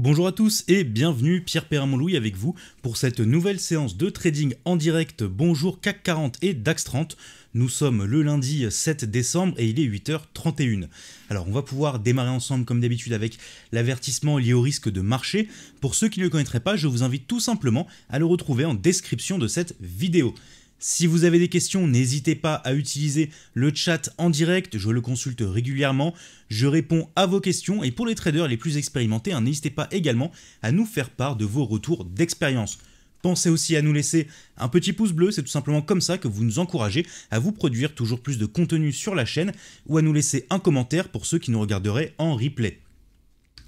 Bonjour à tous et bienvenue, Pierre perrin avec vous pour cette nouvelle séance de trading en direct. Bonjour CAC 40 et DAX 30. Nous sommes le lundi 7 décembre et il est 8h31. Alors on va pouvoir démarrer ensemble comme d'habitude avec l'avertissement lié au risque de marché. Pour ceux qui ne le connaîtraient pas, je vous invite tout simplement à le retrouver en description de cette vidéo. Si vous avez des questions, n'hésitez pas à utiliser le chat en direct, je le consulte régulièrement, je réponds à vos questions et pour les traders les plus expérimentés, hein, n'hésitez pas également à nous faire part de vos retours d'expérience. Pensez aussi à nous laisser un petit pouce bleu, c'est tout simplement comme ça que vous nous encouragez à vous produire toujours plus de contenu sur la chaîne ou à nous laisser un commentaire pour ceux qui nous regarderaient en replay.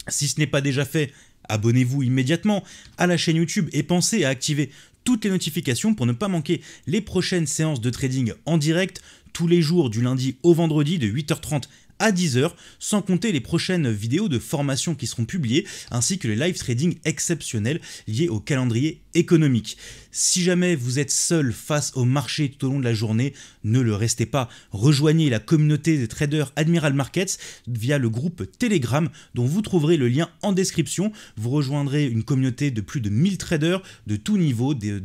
Si ce n'est pas déjà fait, abonnez-vous immédiatement à la chaîne YouTube et pensez à activer toutes les notifications pour ne pas manquer les prochaines séances de trading en direct tous les jours du lundi au vendredi de 8h30 à 10h, sans compter les prochaines vidéos de formation qui seront publiées, ainsi que les live trading exceptionnels liés au calendrier économique. Si jamais vous êtes seul face au marché tout au long de la journée, ne le restez pas. Rejoignez la communauté des traders Admiral Markets via le groupe Telegram dont vous trouverez le lien en description. Vous rejoindrez une communauté de plus de 1000 traders de tous niveaux, des,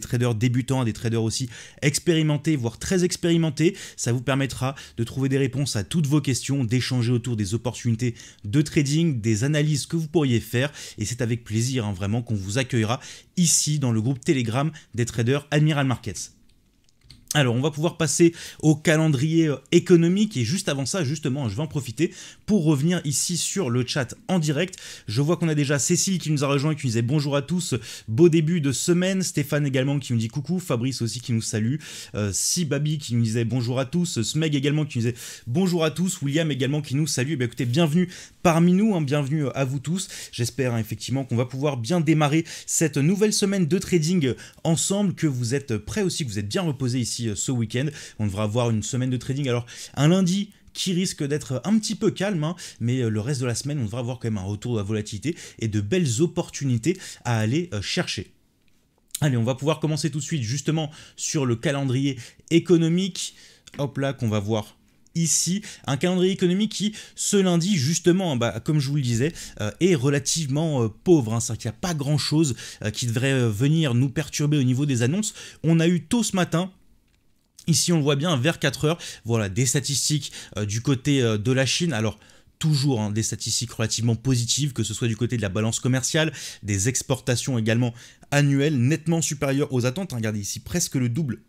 traders débutants, des traders aussi expérimentés, voire très expérimentés. Ça vous permettra de trouver des réponses à toutes vos questions, d'échanger autour des opportunités de trading, des analyses que vous pourriez faire. Et c'est avec plaisir hein, vraiment qu'on vous accueillera ici dans le groupe Telegram des traders Admiral Markets. Alors, on va pouvoir passer au calendrier euh, économique et juste avant ça, justement, je vais en profiter pour revenir ici sur le chat en direct. Je vois qu'on a déjà Cécile qui nous a rejoint, qui nous disait bonjour à tous, beau début de semaine, Stéphane également qui nous dit coucou, Fabrice aussi qui nous salue, si euh, Sibabi qui nous disait bonjour à tous, Smeg également qui nous disait bonjour à tous, William également qui nous salue. et eh bien, écoutez, bienvenue parmi nous. Hein, bienvenue euh, à vous tous. J'espère hein, effectivement qu'on va pouvoir bien démarrer cette nouvelle semaine de trading euh, ensemble, que vous êtes prêts aussi, que vous êtes bien reposés ici euh, ce week-end. On devra avoir une semaine de trading. Alors un lundi qui risque d'être un petit peu calme, hein, mais le reste de la semaine, on devra avoir quand même un retour de la volatilité et de belles opportunités à aller chercher. Allez, on va pouvoir commencer tout de suite justement sur le calendrier économique. Hop là, qu'on va voir ici. Un calendrier économique qui, ce lundi, justement, bah, comme je vous le disais, euh, est relativement euh, pauvre. Hein. C'est-à-dire qu'il n'y a pas grand-chose euh, qui devrait venir nous perturber au niveau des annonces. On a eu tôt ce matin, ici on le voit bien, vers 4 heures, voilà, des statistiques du côté de la Chine. Alors, toujours hein, des statistiques relativement positives, que ce soit du côté de la balance commerciale, des exportations également annuelles, nettement supérieures aux attentes. Hein, regardez ici, presque le double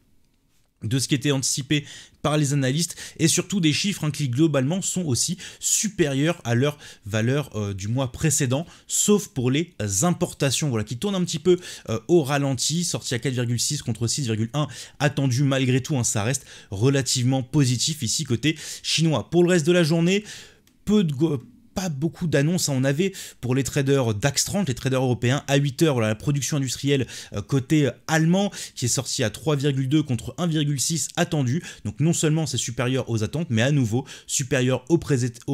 de ce qui était anticipé par les analystes et surtout des chiffres hein, qui globalement sont aussi supérieurs à leur valeur euh, du mois précédent sauf pour les importations voilà qui tournent un petit peu euh, au ralenti sorti à 4,6 contre 6,1 attendu malgré tout hein. ça reste relativement positif ici côté chinois pour le reste de la journée peu de beaucoup d'annonces. Hein. On avait pour les traders DAX 30, les traders européens, à 8h la production industrielle euh, côté euh, allemand qui est sortie à 3,2 contre 1,6 attendu. Donc non seulement c'est supérieur aux attentes, mais à nouveau supérieur au,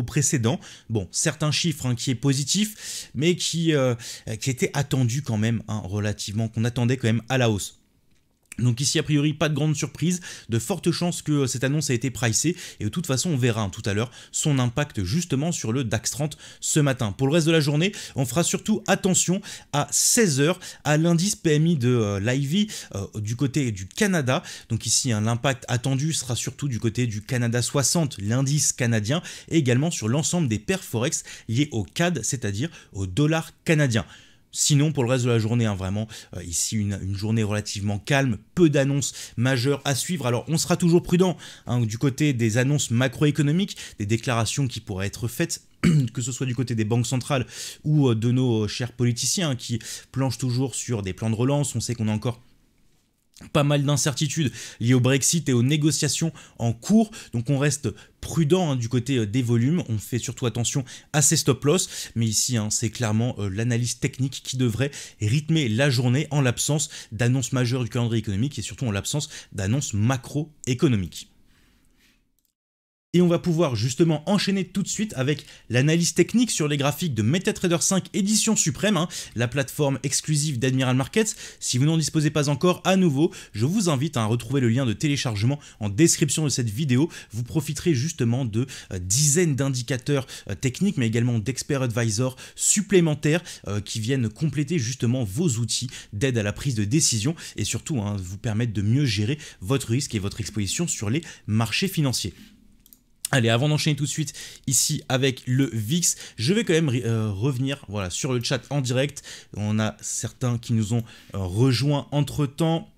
précédent. Bon, certains chiffres hein, qui est positif, mais qui, euh, qui était attendu quand même, hein, relativement, qu'on attendait quand même à la hausse. Donc ici, a priori, pas de grande surprise, de fortes chances que euh, cette annonce a été pricée, et de toute façon, on verra hein, tout à l'heure son impact justement sur le DAX 30 ce matin. Pour le reste de la journée, on fera surtout attention à 16h à l'indice PMI de euh, euh, du côté du Canada. Donc ici, hein, l'impact attendu sera surtout du côté du Canada 60, l'indice canadien, et également sur l'ensemble des paires Forex liées au CAD, c'est-à-dire au dollar canadien. Sinon, pour le reste de la journée, hein, vraiment, euh, ici, une, journée relativement calme, peu d'annonces majeures à suivre. Alors, on sera toujours prudent hein, du côté des annonces macroéconomiques, des déclarations qui pourraient être faites que ce soit du côté des banques centrales ou euh, de nos euh, chers politiciens hein, qui planchent toujours sur des plans de relance, on sait qu'on a encore pas mal d'incertitudes liées au Brexit et aux négociations en cours, donc on reste prudent hein, du côté euh, des volumes, on fait surtout attention à ces stop-loss, mais ici hein, c'est clairement euh, l'analyse technique qui devrait rythmer la journée en l'absence d'annonces majeures du calendrier économique et surtout en l'absence d'annonces macroéconomiques et on va pouvoir justement enchaîner tout de suite avec l'analyse technique sur les graphiques de MetaTrader 5 édition suprême, hein, la plateforme exclusive d'Admiral Markets. Si vous n'en disposez pas encore, à nouveau, je vous invite hein, à retrouver le lien de téléchargement en description de cette vidéo. Vous profiterez justement de euh, dizaines d'indicateurs euh, techniques, mais également d'expert advisors supplémentaires euh, qui viennent compléter justement vos outils d'aide à la prise de décision et surtout hein, vous permettre de mieux gérer votre risque et votre exposition sur les marchés financiers. Allez, avant d'enchaîner tout de suite ici avec le VIX, je vais quand même euh, revenir voilà, sur le chat en direct. On a certains qui nous ont rejoint euh, rejoints entre-temps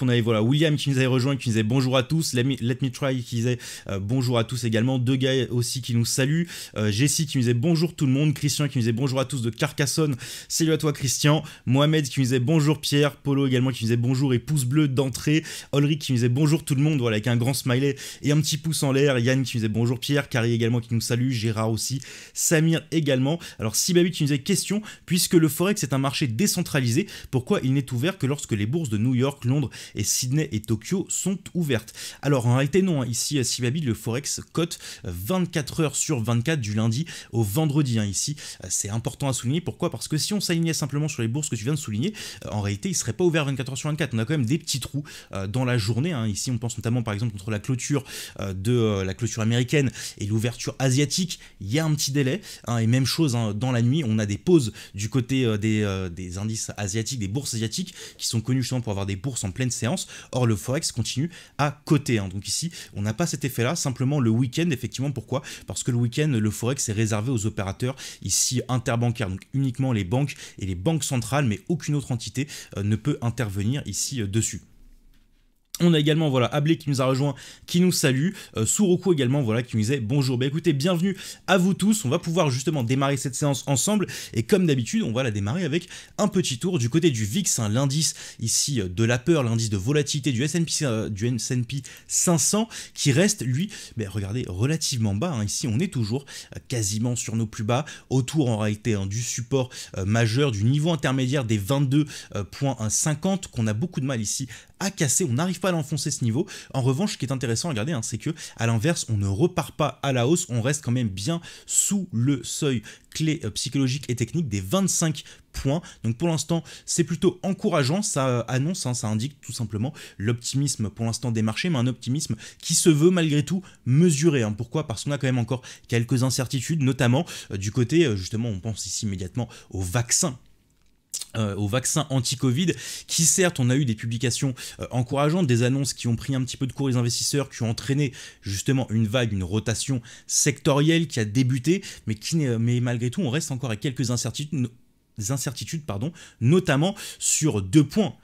on avait voilà William qui nous avait rejoint, qui nous disait bonjour à tous. Let me, try qui disait bonjour à tous également. Deux gars aussi qui nous saluent. Jessie qui nous disait bonjour tout le monde. Christian qui nous disait bonjour à tous de Carcassonne. Salut à toi Christian. Mohamed qui nous disait bonjour Pierre. Polo également qui nous disait bonjour et pouce bleu d'entrée. Olric qui nous disait bonjour tout le monde. Voilà avec un grand smiley et un petit pouce en l'air. Yann qui nous disait bonjour Pierre. Carrie également qui nous salue. Gérard aussi. Samir également. Alors Sibabi qui nous disait question puisque le forex est un marché décentralisé, pourquoi il n'est ouvert que lorsque les bourses de New York, Londres et Sydney et Tokyo sont ouvertes. Alors en réalité non, hein. ici à Sibabi le forex cote 24 heures sur 24 du lundi au vendredi. Hein. ici euh, c'est important à souligner. Pourquoi Parce que si on s'alignait simplement sur les bourses que tu viens de souligner, euh, en réalité il serait pas ouvert 24 heures sur 24. On a quand même des petits trous euh, dans la journée. Hein. Ici on pense notamment par exemple entre la clôture de la clôture américaine et l'ouverture asiatique, il y a un petit délai. Et même chose dans la nuit, on a des pauses du côté des, des indices asiatiques, des bourses asiatiques qui sont connues justement pour avoir des bourses en pleine séance. Or, le Forex continue à côté. Hein. Donc ici, on n'a pas cet effet-là. Simplement, le week-end, effectivement, pourquoi Parce que le week-end, le Forex est réservé aux opérateurs ici interbancaires. Donc uniquement les banques et les banques centrales, mais aucune autre entité euh, ne peut intervenir ici euh, dessus. On a également voilà Ablé qui nous a rejoint, qui nous salue, euh, également voilà qui nous disait bonjour. Ben écoutez, bienvenue à vous tous. On va pouvoir justement démarrer cette séance ensemble et comme d'habitude, on va la démarrer avec un petit tour du côté du VIX, hein, l'indice ici euh, de la peur, l'indice de volatilité du S&P 500 euh, qui reste lui, mais bah, regardez relativement bas. Hein. ici, on est toujours euh, quasiment sur nos plus bas, autour en réalité hein, du support majeur du niveau intermédiaire des 22.50 qu'on a beaucoup de mal ici à casser. On n'arrive pas l'enfoncer ce niveau. En revanche, ce qui est intéressant à garder hein, c'est que à l'inverse, on ne repart pas à la hausse, on reste quand même bien sous le seuil clé euh, psychologique et technique des 25 points. Donc pour l'instant, c'est plutôt encourageant, ça euh, annonce, hein, ça indique tout simplement l'optimisme pour l'instant des marchés, mais un optimisme qui se veut malgré tout mesuré. Hein. Pourquoi Parce qu'on a quand même encore quelques incertitudes, notamment euh, du côté, justement, on pense ici immédiatement au vaccin euh, au vaccin anti-Covid, qui certes, on a eu des publications euh, encourageantes, des annonces qui ont pris un petit peu de cours les investisseurs, qui ont entraîné justement une vague, une rotation sectorielle qui a débuté, mais, qui mais malgré tout, on reste encore à quelques incertitudes, incertitudes pardon, notamment sur deux points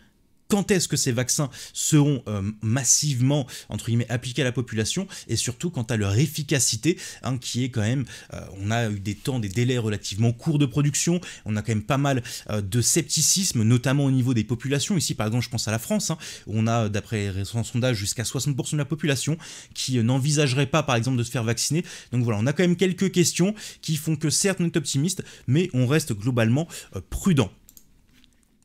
quand est-ce que ces vaccins seront euh, massivement entre guillemets appliqués à la population et surtout quant à leur efficacité hein, qui est quand même euh, on a eu des temps des délais relativement courts de production on a quand même pas mal euh, de scepticisme notamment au niveau des populations ici par exemple je pense à la France où hein. on a d'après récents sondage jusqu'à 60% de la population qui n'envisagerait pas par exemple de se faire vacciner donc voilà on a quand même quelques questions qui font que certes on est optimiste mais on reste globalement prudent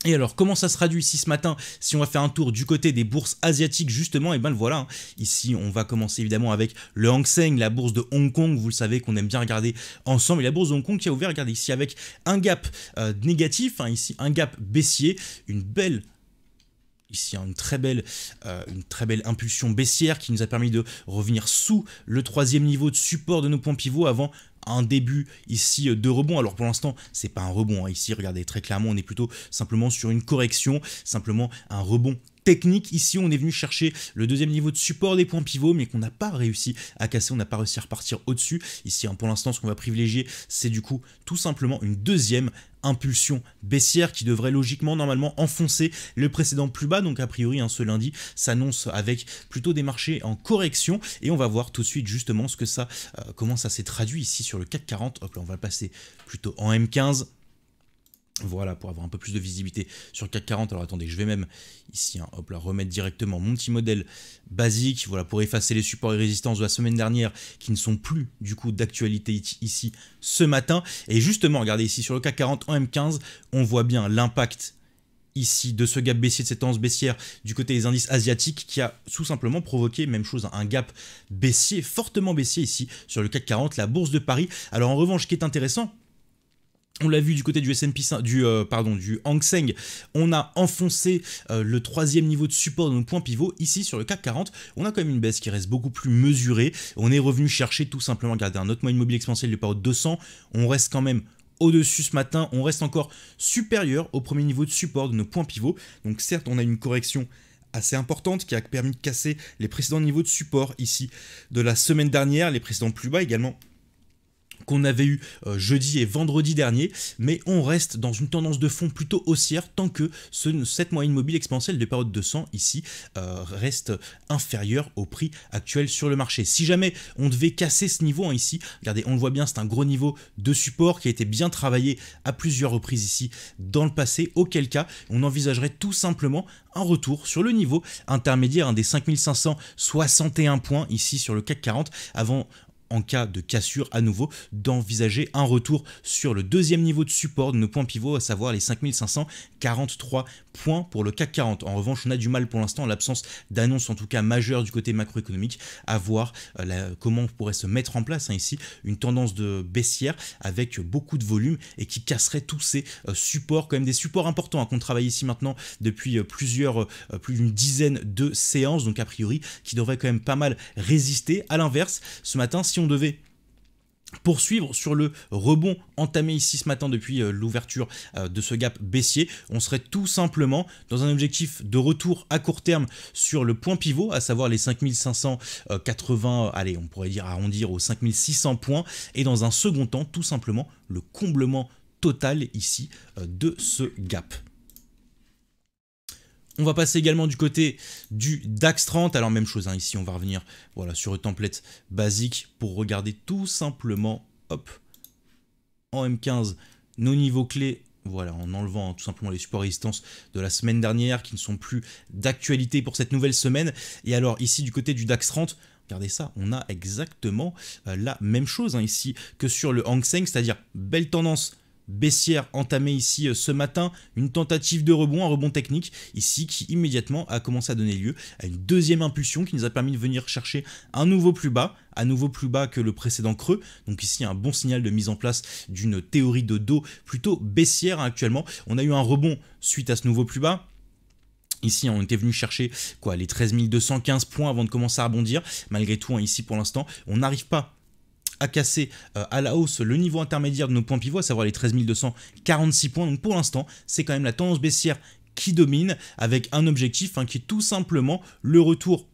et alors, comment ça se traduit ici ce matin Si on va faire un tour du côté des bourses asiatiques, justement, et eh ben le voilà. Hein. Ici, on va commencer évidemment avec le Hang Seng, la bourse de Hong Kong, vous le savez qu'on aime bien regarder ensemble. Et la bourse de Hong Kong qui a ouvert, regardez ici, avec un gap euh, négatif, hein, ici un gap baissier, une belle ici hein, une, très belle, euh, une très belle impulsion baissière qui nous a permis de revenir sous le troisième niveau de support de nos points pivots avant un début ici euh, de rebond. Alors pour l'instant, c'est pas un rebond. Hein. Ici, regardez très clairement, on est plutôt simplement sur une correction, simplement un rebond technique. Ici, on est venu chercher le deuxième niveau de support des points pivots, mais qu'on n'a pas réussi à casser, on n'a pas réussi à repartir au-dessus. Ici, hein, pour l'instant, ce qu'on va privilégier, c'est du coup tout simplement une deuxième impulsion baissière qui devrait logiquement normalement enfoncer le précédent plus bas. Donc a priori hein, ce lundi s'annonce avec plutôt des marchés en correction et on va voir tout de suite justement ce que ça, euh, comment ça s'est traduit ici sur le CAC 40. Hop là on va passer plutôt en M15 voilà, pour avoir un peu plus de visibilité sur CAC 40. Alors attendez, je vais même ici, hein, hop là, remettre directement mon petit modèle basique, voilà, pour effacer les supports et résistances de la semaine dernière qui ne sont plus du coup d'actualité ici ce matin. Et justement, regardez ici sur le CAC 40 en M15, on voit bien l'impact ici de ce gap baissier, de cette tendance baissière du côté des indices asiatiques qui a tout simplement provoqué, même chose, un gap baissier, fortement baissier ici sur le CAC 40, la bourse de Paris. Alors en revanche, ce qui est intéressant, on l'a vu du côté du S&P du euh, pardon du Hang Seng, on a enfoncé euh, le troisième niveau de support de nos points pivots. Ici sur le CAC 40, on a quand même une baisse qui reste beaucoup plus mesurée. On est revenu chercher tout simplement, garder un autre moyenne mobile exponentielle du de 200. On reste quand même au-dessus ce matin, on reste encore supérieur au premier niveau de support de nos points pivots. Donc certes, on a une correction assez importante qui a permis de casser les précédents niveaux de support ici de la semaine dernière, les précédents plus bas également qu'on avait eu euh, jeudi et vendredi dernier, mais on reste dans une tendance de fond plutôt haussière tant que ce, cette moyenne mobile exponentielle de période 200 ici euh, reste inférieure au prix actuel sur le marché. Si jamais on devait casser ce niveau hein, ici, regardez, on le voit bien, c'est un gros niveau de support qui a été bien travaillé à plusieurs reprises ici dans le passé, auquel cas on envisagerait tout simplement un retour sur le niveau intermédiaire hein, des 5561 points ici sur le CAC 40 avant en cas de cassure à nouveau, d'envisager un retour sur le deuxième niveau de support de nos points pivots, à savoir les 5543 points pour le CAC 40. En revanche, on a du mal pour l'instant, l'absence d'annonce en tout cas majeure du côté macroéconomique, à voir euh, comment on pourrait se mettre en place hein, ici une tendance de baissière avec beaucoup de volume et qui casserait tous ces euh, supports, quand même des supports importants hein, qu'on travaille ici maintenant depuis euh, plusieurs, plus d'une dizaine de séances, donc a priori qui devrait quand même pas mal résister. À l'inverse, ce matin, si on devait poursuivre sur le rebond entamé ici ce matin depuis euh, l'ouverture euh, de ce gap baissier, on serait tout simplement dans un objectif de retour à court terme sur le point pivot, à savoir les 5580, allez on pourrait dire arrondir aux 5600 points, et dans un second temps tout simplement le comblement total ici euh, de ce gap. On va passer également du côté du DAX 30. Alors même chose, hein, ici on va revenir voilà, sur le template basique pour regarder tout simplement, hop, en M15, nos niveaux clés voilà, en enlevant hein, tout simplement les supports résistance de la semaine dernière qui ne sont plus d'actualité pour cette nouvelle semaine. Et alors ici du côté du DAX 30, regardez ça, on a exactement euh, la même chose hein, ici que sur le Hang Seng, c'est-à-dire belle tendance baissière entamée ici euh, ce matin, une tentative de rebond, un rebond technique ici qui immédiatement a commencé à donner lieu à une deuxième impulsion qui nous a permis de venir chercher un nouveau plus bas, à nouveau plus bas que le précédent creux. Donc ici un bon signal de mise en place d'une théorie de dos plutôt baissière hein, actuellement. On a eu un rebond suite à ce nouveau plus bas. Ici, on était venu chercher quoi, les 13 215 points avant de commencer à rebondir. Malgré tout, hein, ici pour l'instant, on n'arrive pas à casser euh, à la hausse le niveau intermédiaire de nos points pivots, à savoir les 13 246 points. Donc pour l'instant, c'est quand même la tendance baissière qui domine avec un objectif hein, qui est tout simplement le retour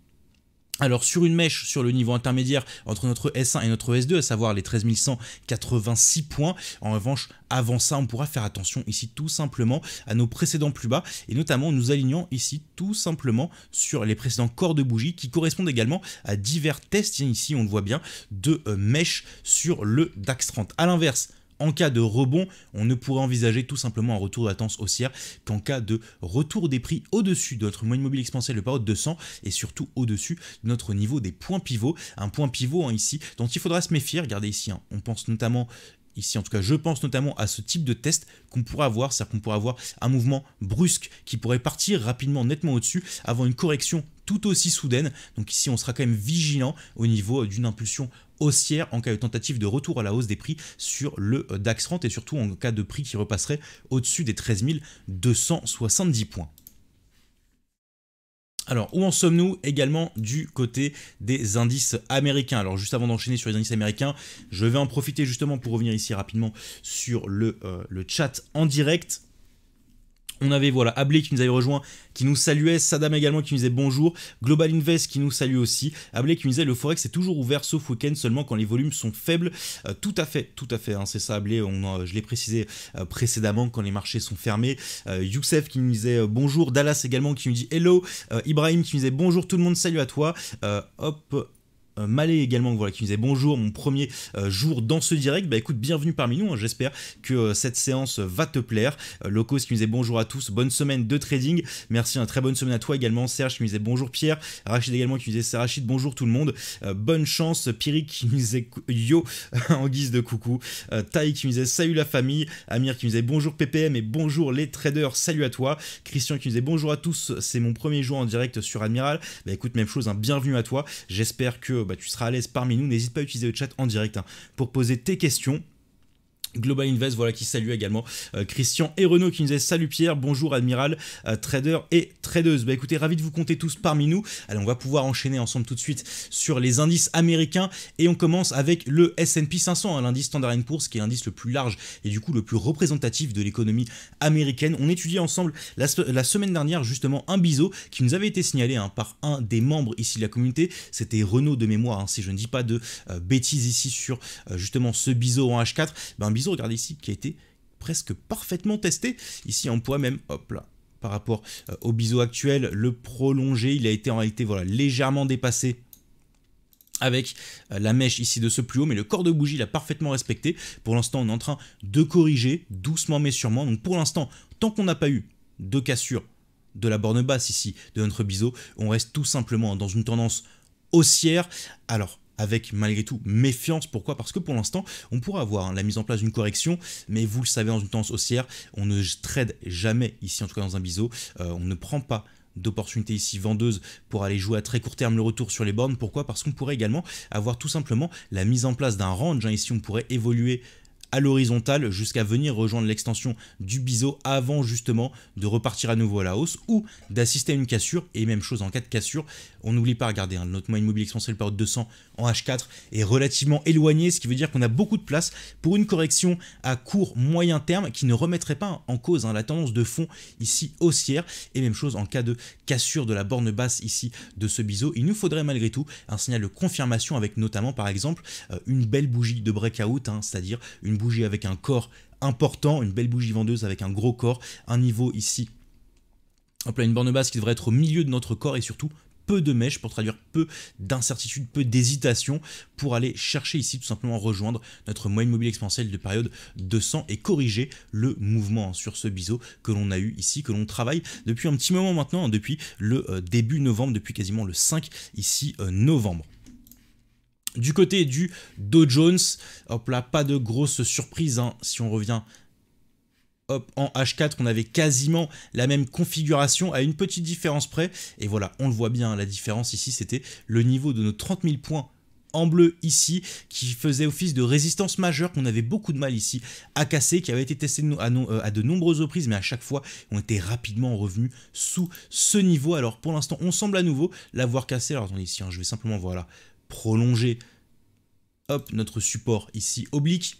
alors sur une mèche sur le niveau intermédiaire entre notre S1 et notre S2, à savoir les 13186 points. En revanche, avant ça, on pourra faire attention ici tout simplement à nos précédents plus bas et notamment nous alignons ici tout simplement sur les précédents corps de bougie qui correspondent également à divers tests. Ici, on le voit bien, de euh, mèche sur le DAX 30. À l'inverse, en cas de rebond, on ne pourrait envisager tout simplement un retour de haussière qu'en cas de retour des prix au-dessus de notre moyenne mobile exponentielle de période de 200 et surtout au-dessus de notre niveau des points pivots. Un point pivot hein, ici dont il faudra se méfier. Regardez ici, hein, on pense notamment ici en tout cas je pense notamment à ce type de test qu'on pourra avoir, c'est-à-dire qu'on pourrait avoir un mouvement brusque qui pourrait partir rapidement nettement au-dessus avant une correction tout aussi soudaine. Donc ici on sera quand même vigilant au niveau euh, d'une impulsion haussière en cas de tentative de retour à la hausse des prix sur le euh, DAX 30 et surtout en cas de prix qui repasserait au-dessus des 13 270 points. Alors, où en sommes-nous également du côté des indices américains Alors, juste avant d'enchaîner sur les indices américains, je vais en profiter justement pour revenir ici rapidement sur le, euh, le chat en direct. On avait voilà Ablé qui nous avait rejoint, qui nous saluait, Sadam également qui nous disait bonjour, Global Invest qui nous salue aussi, Ablé qui nous disait le forex est toujours ouvert sauf week-end seulement quand les volumes sont faibles. Euh, tout à fait, tout à fait, hein, c'est ça Ablé, on, je l'ai précisé euh, précédemment quand les marchés sont fermés. Euh, Youssef qui nous disait bonjour, Dallas également qui nous dit hello, Ibrahim qui nous disait bonjour tout le monde, salut à toi. hop Malé également qui nous disait bonjour, mon premier euh, jour dans ce direct. Bah écoute, bienvenue parmi nous, hein. j'espère que euh, cette séance va te plaire. Euh, Locos qui nous disait bonjour à tous, bonne semaine de trading. Merci, une hein, très bonne semaine à toi également. Serge qui nous disait bonjour Pierre, Rachid également qui nous disait Rachid, bonjour tout le monde. bonne chance, Pyrrhic qui nous disait yo en guise de coucou. Taï qui nous disait salut la famille, Amir qui nous disait bonjour PPM et bonjour les traders, salut à toi. Christian qui nous disait bonjour à tous, c'est mon premier jour en direct sur Admiral. Bah écoute, même chose, un hein. bienvenue à toi. J'espère que bah, tu seras à l'aise parmi nous. N'hésite pas à utiliser le chat en direct hein, pour poser tes questions Global Invest, voilà qui salue également euh, Christian et Renaud qui nous disent salut Pierre, bonjour admiral, euh, trader et tradeuse. Bah écoutez, ravi de vous compter tous parmi nous. Allez, on va pouvoir enchaîner ensemble tout de suite sur les indices américains et on commence avec le S&P 500, hein, l'indice Standard Poor's qui est l'indice le plus large et du coup le plus représentatif de l'économie américaine. On étudie ensemble la, semaine dernière justement un biseau qui nous avait été signalé hein, par un des membres ici de la communauté. C'était Renaud de mémoire, hein, si je ne dis pas de euh, bêtises ici sur justement ce biseau en H4 regardez ici, qui a été presque parfaitement testé, ici en poids même, hop là, par rapport euh, au biseau actuel, le prolongé, il a été en réalité voilà, légèrement dépassé avec euh, la mèche ici de ce plus haut, mais le corps de bougie l'a parfaitement respecté. Pour l'instant, on est en train de corriger doucement mais sûrement. Donc pour l'instant, tant qu'on n'a pas eu de cassure de la borne basse ici de notre biseau, on reste tout simplement dans une tendance haussière. Alors, avec malgré tout méfiance. Pourquoi Parce que pour l'instant, on pourrait avoir hein, la mise en place d'une correction, mais vous le savez, dans une tendance haussière, on ne trade jamais ici, en tout cas dans un biseau, euh, on ne prend pas d'opportunités ici vendeuse pour aller jouer à très court terme le retour sur les bornes. Pourquoi Parce qu'on pourrait également avoir tout simplement la mise en place d'un range. Hein. ici, on pourrait évoluer à l'horizontale jusqu'à venir rejoindre l'extension du biseau avant justement de repartir à nouveau à la hausse ou d'assister à une cassure et même chose en cas de cassure on n'oublie pas, regardez, notre moyenne mobile exponentielle par 200 en H4 est relativement éloigné, ce qui veut dire qu'on a beaucoup de place pour une correction à court moyen terme qui ne remettrait pas en cause hein, la tendance de fond ici haussière. Et même chose en cas de cassure de la borne basse ici de ce biseau, il nous faudrait malgré tout un signal de confirmation avec notamment par exemple euh, une belle bougie de breakout, hein, c'est-à-dire une bougie avec un corps important, une belle bougie vendeuse avec un gros corps, un niveau ici en une borne basse qui devrait être au milieu de notre corps et surtout peu de mèches, pour traduire peu d'incertitudes, peu d'hésitation, pour aller chercher ici tout simplement rejoindre notre moyenne mobile exponentielle de période 200 et corriger le mouvement hein, sur ce biseau que l'on a eu ici, que l'on travaille depuis un petit moment maintenant, hein, depuis le euh, début novembre, depuis quasiment le 5 ici euh, novembre. Du côté du Dow Jones, hop là, pas de grosse surprise hein, si on revient hop, en H4, on avait quasiment la même configuration à une petite différence près. Et voilà, on le voit bien, la différence ici, c'était le niveau de nos 30 000 points en bleu ici, qui faisait office de résistance majeure qu'on avait beaucoup de mal ici à casser, qui avait été testé à, de nombreuses reprises, mais à chaque fois on était rapidement revenu sous ce niveau. Alors pour l'instant, on semble à nouveau l'avoir cassé. Alors attendez ici, hein, je vais simplement voilà prolonger. Hop, notre support ici oblique.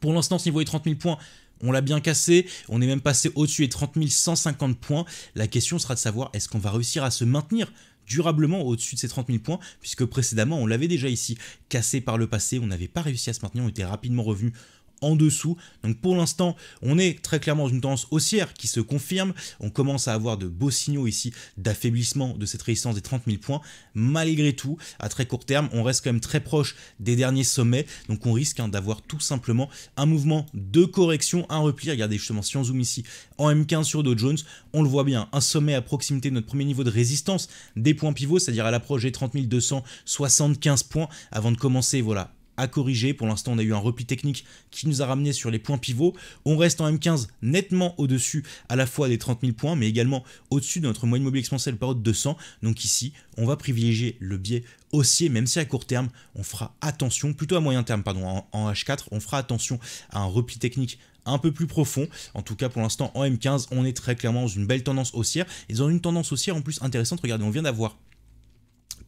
Pour l'instant, ce niveau est 30 000 points, on l'a bien cassé, on est même passé au-dessus des 30 150 points. La question sera de savoir est-ce qu'on va réussir à se maintenir durablement au-dessus de ces 30 000 points, puisque précédemment on l'avait déjà ici cassé par le passé, on n'avait pas réussi à se maintenir, on était rapidement revenu en dessous. Donc pour l'instant, on est très clairement dans une tendance haussière qui se confirme. On commence à avoir de beaux signaux ici d'affaiblissement de cette résistance des 30 000 points. Malgré tout, à très court terme, on reste quand même très proche des derniers sommets. Donc on risque hein, d'avoir tout simplement un mouvement de correction, un repli. Regardez justement, si on zoome ici en M15 sur Dow Jones, on le voit bien, un sommet à proximité de notre premier niveau de résistance des points pivots, c'est-à-dire à, à l'approche des 30 275 points avant de commencer voilà, à corriger. Pour l'instant, on a eu un repli technique qui nous a ramené sur les points pivots. On reste en M15 nettement au-dessus à la fois des 30 000 points, mais également au-dessus de notre moyenne mobile exponentielle par de 200. Donc ici, on va privilégier le biais haussier, même si à court terme, on fera attention, plutôt à moyen terme, pardon, en, H4, on fera attention à un repli technique un peu plus profond. En tout cas, pour l'instant, en M15, on est très clairement dans une belle tendance haussière. Ils ont une tendance haussière en plus intéressante. Regardez, on vient d'avoir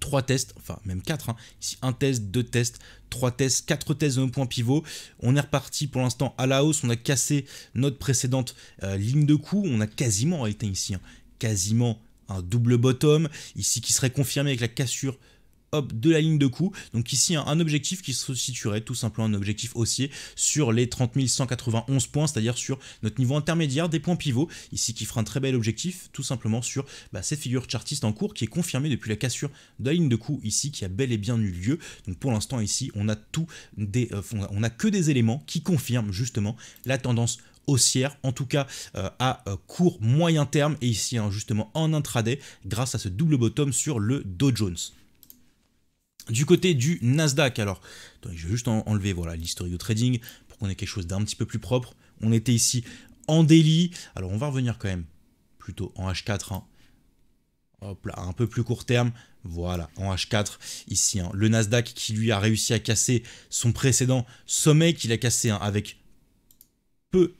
trois tests, enfin même quatre, hein. ici un test, deux tests, trois thèses, quatre thèses de nos points pivot. On est reparti pour l'instant à la hausse. On a cassé notre précédente euh, ligne de coup. On a quasiment été ici, hein. quasiment un double bottom. Ici qui serait confirmé avec la cassure de la ligne de coup. Donc ici, un objectif qui se situerait tout simplement, un objectif haussier sur les 30 191 points, c'est-à-dire sur notre niveau intermédiaire des points pivots, ici qui fera un très bel objectif, tout simplement sur bah, cette figure chartiste en cours qui est confirmée depuis la cassure de la ligne de coup ici, qui a bel et bien eu lieu. Donc pour l'instant ici, on a tout des, euh, on a que des éléments qui confirment justement la tendance haussière, en tout cas euh, à euh, court moyen terme et ici hein, justement en intraday grâce à ce double bottom sur le Dow Jones. Du côté du Nasdaq, alors, je vais juste enlever voilà l'historique de trading pour qu'on ait quelque chose d'un petit peu plus propre. On était ici en délit alors on va revenir quand même plutôt en H4. Hein. Hop là, un peu plus court terme, voilà, en H4, ici, hein. le Nasdaq qui lui a réussi à casser son précédent sommet qu'il a cassé hein, avec peu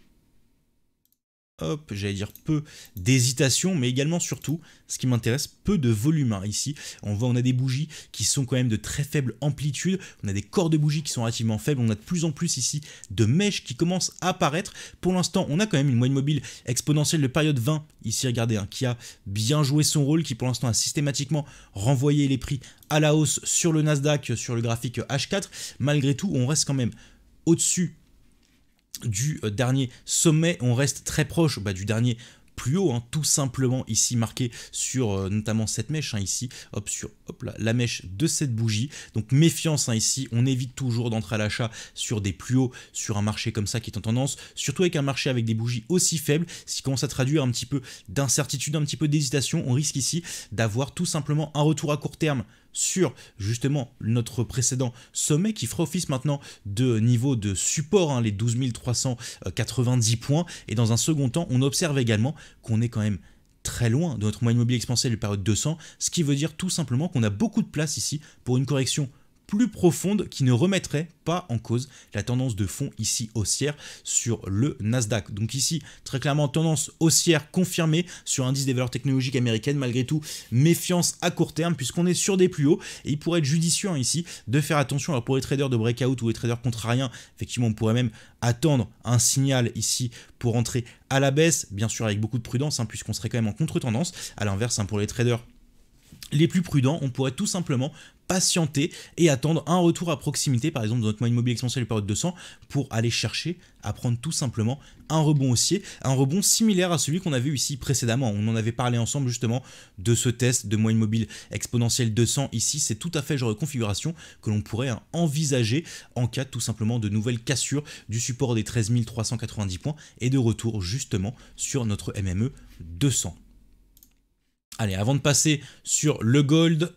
hop, j'allais dire peu d'hésitation, mais également surtout, ce qui m'intéresse, peu de volume hein, ici. On voit, on a des bougies qui sont quand même de très faible amplitude, on a des corps de bougies qui sont relativement faibles, on a de plus en plus ici de mèches qui commencent à apparaître. Pour l'instant, on a quand même une moyenne mobile exponentielle de période 20, ici regardez, hein, qui a bien joué son rôle, qui pour l'instant a systématiquement renvoyé les prix à la hausse sur le Nasdaq, sur le graphique H4. Malgré tout, on reste quand même au-dessus du euh, dernier sommet. On reste très proche bah, du dernier plus haut, hein, tout simplement ici marqué sur euh, notamment cette mèche, hein, ici, hop, sur hop, la mèche de cette bougie. Donc méfiance hein, ici, on évite toujours d'entrer à l'achat sur des plus hauts, sur un marché comme ça qui est en tendance, surtout avec un marché avec des bougies aussi faibles, ce qui commence à traduire un petit peu d'incertitude, un petit peu d'hésitation, on risque ici d'avoir tout simplement un retour à court terme sur justement notre précédent sommet qui fera office maintenant de niveau de support, hein, les 12 390 points. Et dans un second temps, on observe également qu'on est quand même très loin de notre moyenne mobile expansée de période 200, ce qui veut dire tout simplement qu'on a beaucoup de place ici pour une correction plus profonde qui ne remettrait pas en cause la tendance de fond ici haussière sur le Nasdaq. Donc ici, très clairement, tendance haussière confirmée sur l'indice des valeurs technologiques américaines. Malgré tout, méfiance à court terme puisqu'on est sur des plus hauts et il pourrait être judicieux hein, ici de faire attention. Alors pour les traders de breakout ou les traders contrariens, effectivement, on pourrait même attendre un signal ici pour entrer à la baisse, bien sûr avec beaucoup de prudence hein, puisqu'on serait quand même en contre-tendance. À l'inverse, hein, pour les traders les plus prudents, on pourrait tout simplement patienter et attendre un retour à proximité, par exemple de notre moyenne mobile exponentielle de période 200, pour aller chercher à prendre tout simplement un rebond haussier, un rebond similaire à celui qu'on avait vu ici précédemment. On en avait parlé ensemble justement de ce test de moyenne mobile exponentielle 200 ici. C'est tout à fait genre de configuration que l'on pourrait hein, envisager en cas tout simplement de nouvelles cassures du support des 13 390 points et de retour justement sur notre MME 200. Allez, avant de passer sur le gold,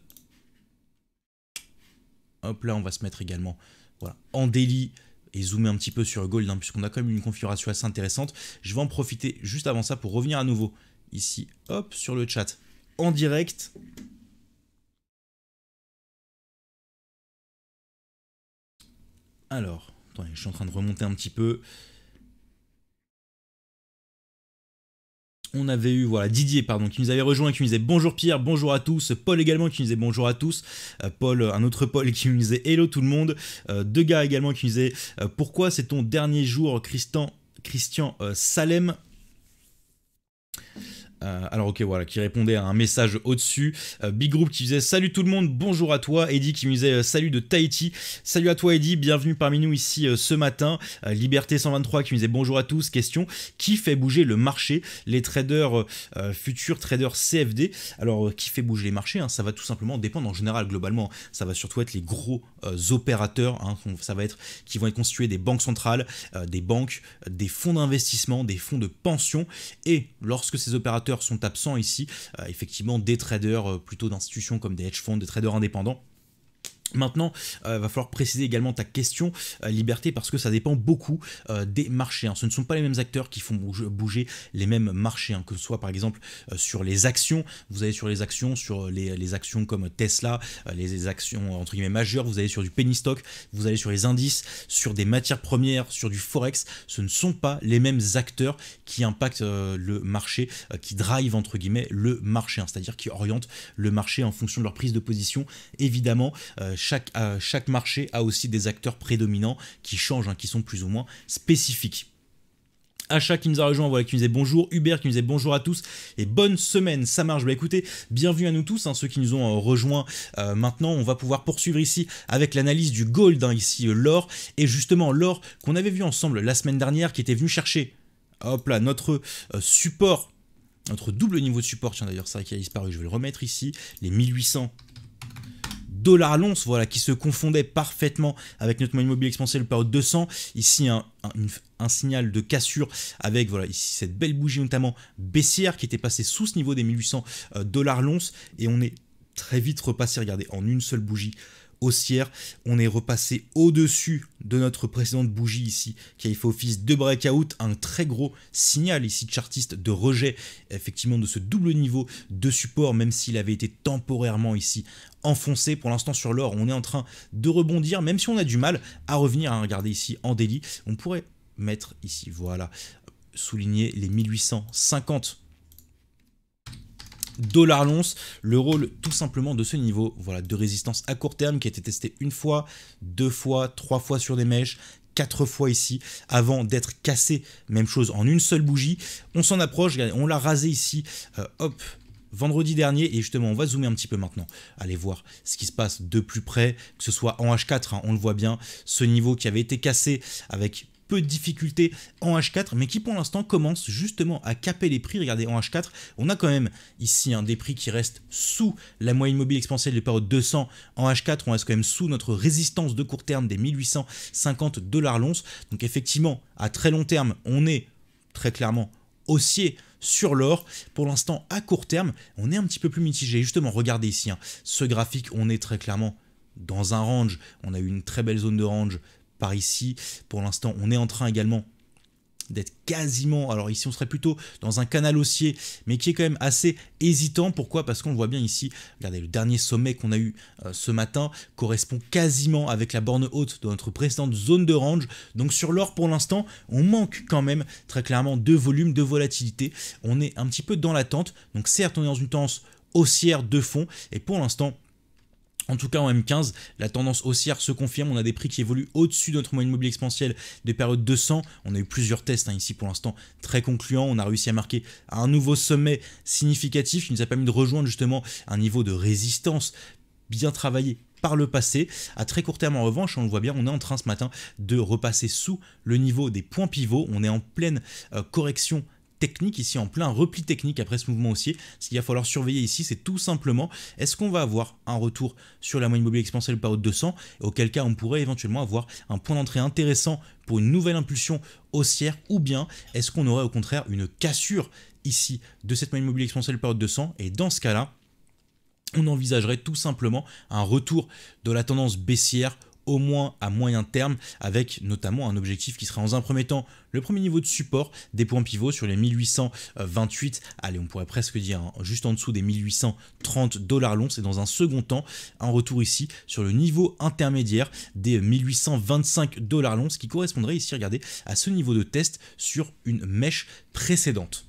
hop là, on va se mettre également voilà, en délit et zoomer un petit peu sur le gold, hein, puisqu'on a quand même une configuration assez intéressante. Je vais en profiter juste avant ça pour revenir à nouveau ici, hop, sur le chat en direct. Alors, attendez, je suis en train de remonter un petit peu. on avait eu voilà Didier pardon qui nous avait rejoint qui nous disait bonjour Pierre, bonjour à tous, Paul également qui nous disait bonjour à tous, euh, Paul un autre Paul qui nous disait hello tout le monde, deux Degas également qui nous disait euh, pourquoi c'est ton dernier jour Christian Christian euh, Salem euh, alors ok voilà, qui répondait à un message au-dessus. Euh, Big Group qui disait salut tout le monde, bonjour à toi. Eddie qui me disait euh, salut de Tahiti. Salut à toi Eddie, bienvenue parmi nous ici ce matin. Liberté 123 qui me disait bonjour à tous. Question, qui fait bouger le marché Les traders, futurs traders CFD. Alors qui fait bouger les marchés hein, Ça va tout simplement dépendre en général, globalement. Hein. Ça va surtout être les gros opérateurs. Hein, ça va être qui vont être constitués des banques centrales, des banques, des fonds d'investissement, des fonds de pension. Et lorsque ces opérateurs sont absents ici. Euh, effectivement, des traders euh, plutôt d'institutions comme des hedge funds, des traders indépendants Maintenant, il euh, va falloir préciser également ta question, euh, Liberté, parce que ça dépend beaucoup euh, des marchés. Hein. Ce ne sont pas les mêmes acteurs qui font bouger les mêmes marchés, hein. que ce soit par exemple sur les actions, vous allez sur les actions, sur les, actions comme Tesla, les actions entre guillemets majeures, vous allez sur du penny stock, vous allez sur les indices, sur des matières premières, sur du forex. Ce ne sont pas les mêmes acteurs qui impactent le marché, qui drive entre guillemets le marché, hein. c'est-à-dire qui orientent le marché en fonction de leur prise de position. Évidemment, euh, chaque, marché a aussi des acteurs prédominants qui changent, hein, qui sont plus ou moins spécifiques. Achat qui nous a rejoint, voilà, qui nous disait bonjour, Hubert qui nous disait bonjour à tous et bonne semaine, ça marche. Bah écoutez, bienvenue à nous tous, hein, ceux qui nous ont euh, rejoints euh, maintenant. On va pouvoir poursuivre ici avec l'analyse du gold, hein, ici l'or, et justement l'or qu'on avait vu ensemble la semaine dernière qui était venu chercher. Hop là, notre support, notre double niveau de support, tiens d'ailleurs, ça qui a disparu, je vais le remettre ici, les 1800 dollars l'once, voilà, qui se confondait parfaitement avec notre moyen mobile exponentielle période 200. Ici, un, signal de cassure avec, voilà, ici, cette belle bougie notamment baissière qui était passée sous ce niveau des 1800 euh, dollars l'once. Et on est très vite repassé, regardez, en une seule bougie haussière. On est repassé au-dessus de notre précédente bougie ici, qui a fait office de breakout, un très gros signal ici chartiste de rejet effectivement de ce double niveau de support, même s'il avait été temporairement ici enfoncé. Pour l'instant sur l'or, on est en train de rebondir, même si on a du mal à revenir. à hein. regarder ici en délit, on pourrait mettre ici, voilà, souligner les 1850 Dollar l'once. Le rôle tout simplement de ce niveau, voilà, de résistance à court terme qui a été testé une fois, deux fois, trois fois sur des mèches, quatre fois ici avant d'être cassé. Même chose en une seule bougie. On s'en approche, on l'a rasé ici. Euh, hop, vendredi dernier. Et justement, on va zoomer un petit peu maintenant. Allez voir ce qui se passe de plus près, que ce soit en H4, hein, on le voit bien. Ce niveau qui avait été cassé avec de difficultés en H4, mais qui pour l'instant commence justement à caper les prix. Regardez, en H4, on a quand même ici un hein, des prix qui reste sous la moyenne mobile exponentielle des période 200. En H4, on reste quand même sous notre résistance de court terme des 1850 dollars l'once. Donc effectivement, à très long terme, on est très clairement haussier sur l'or. Pour l'instant, à court terme, on est un petit peu plus mitigé. Justement, regardez ici, hein, ce graphique, on est très clairement dans un range. On a eu une très belle zone de range par ici. Pour l'instant, on est en train également d'être quasiment, alors ici on serait plutôt dans un canal haussier, mais qui est quand même assez hésitant. Pourquoi Parce qu'on voit bien ici, regardez, le dernier sommet qu'on a eu euh, ce matin correspond quasiment avec la borne haute de notre précédente zone de range. Donc sur l'or pour l'instant, on manque quand même très clairement de volume, de volatilité. On est un petit peu dans l'attente. Donc certes, on est dans une tendance haussière de fond, et pour l'instant, en tout cas, en M15, la tendance haussière se confirme. On a des prix qui évoluent au-dessus de notre moyenne mobile exponentielle des périodes 200. On a eu plusieurs tests hein, ici pour l'instant très concluants. On a réussi à marquer un nouveau sommet significatif qui nous a permis de rejoindre justement un niveau de résistance bien travaillé par le passé. À très court terme, en revanche, on le voit bien, on est en train ce matin de repasser sous le niveau des points pivots. On est en pleine euh, correction technique ici, en plein repli technique après ce mouvement haussier. Ce qu'il va falloir surveiller ici, c'est tout simplement, est-ce qu'on va avoir un retour sur la moyenne mobile exponentielle par haute de 200, auquel cas on pourrait éventuellement avoir un point d'entrée intéressant pour une nouvelle impulsion haussière, ou bien est-ce qu'on aurait au contraire une cassure ici de cette moyenne mobile exponentielle par haute de 200, et dans ce cas-là, on envisagerait tout simplement un retour de la tendance baissière au moins à moyen terme, avec notamment un objectif qui sera en un premier temps le premier niveau de support des points pivots sur les 1828, allez on pourrait presque dire hein, juste en dessous des 1830 dollars long et dans un second temps un retour ici sur le niveau intermédiaire des 1825 dollars ce qui correspondrait ici, regardez, à ce niveau de test sur une mèche précédente.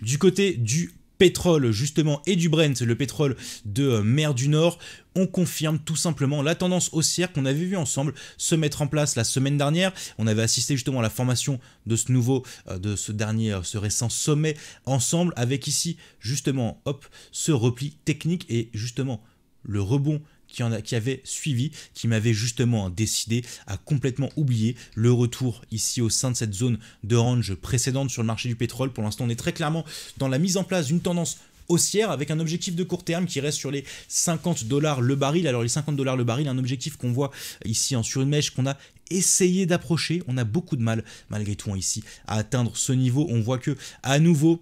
Du côté du pétrole justement et du Brent, le pétrole de euh, mer du Nord, on confirme tout simplement la tendance haussière qu'on avait vue ensemble se mettre en place la semaine dernière. On avait assisté justement à la formation de ce nouveau, euh, de ce dernier, euh, ce récent sommet ensemble avec ici justement, hop, ce repli technique et justement le rebond qui, en a, qui avait suivi, qui m'avait justement décidé à complètement oublier le retour ici au sein de cette zone de range précédente sur le marché du pétrole. Pour l'instant, on est très clairement dans la mise en place d'une tendance haussière avec un objectif de court terme qui reste sur les 50 dollars le baril. Alors les 50 dollars le baril, un objectif qu'on voit ici en sur une mèche qu'on a essayé d'approcher. On a beaucoup de mal malgré tout hein, ici à atteindre ce niveau. On voit que à nouveau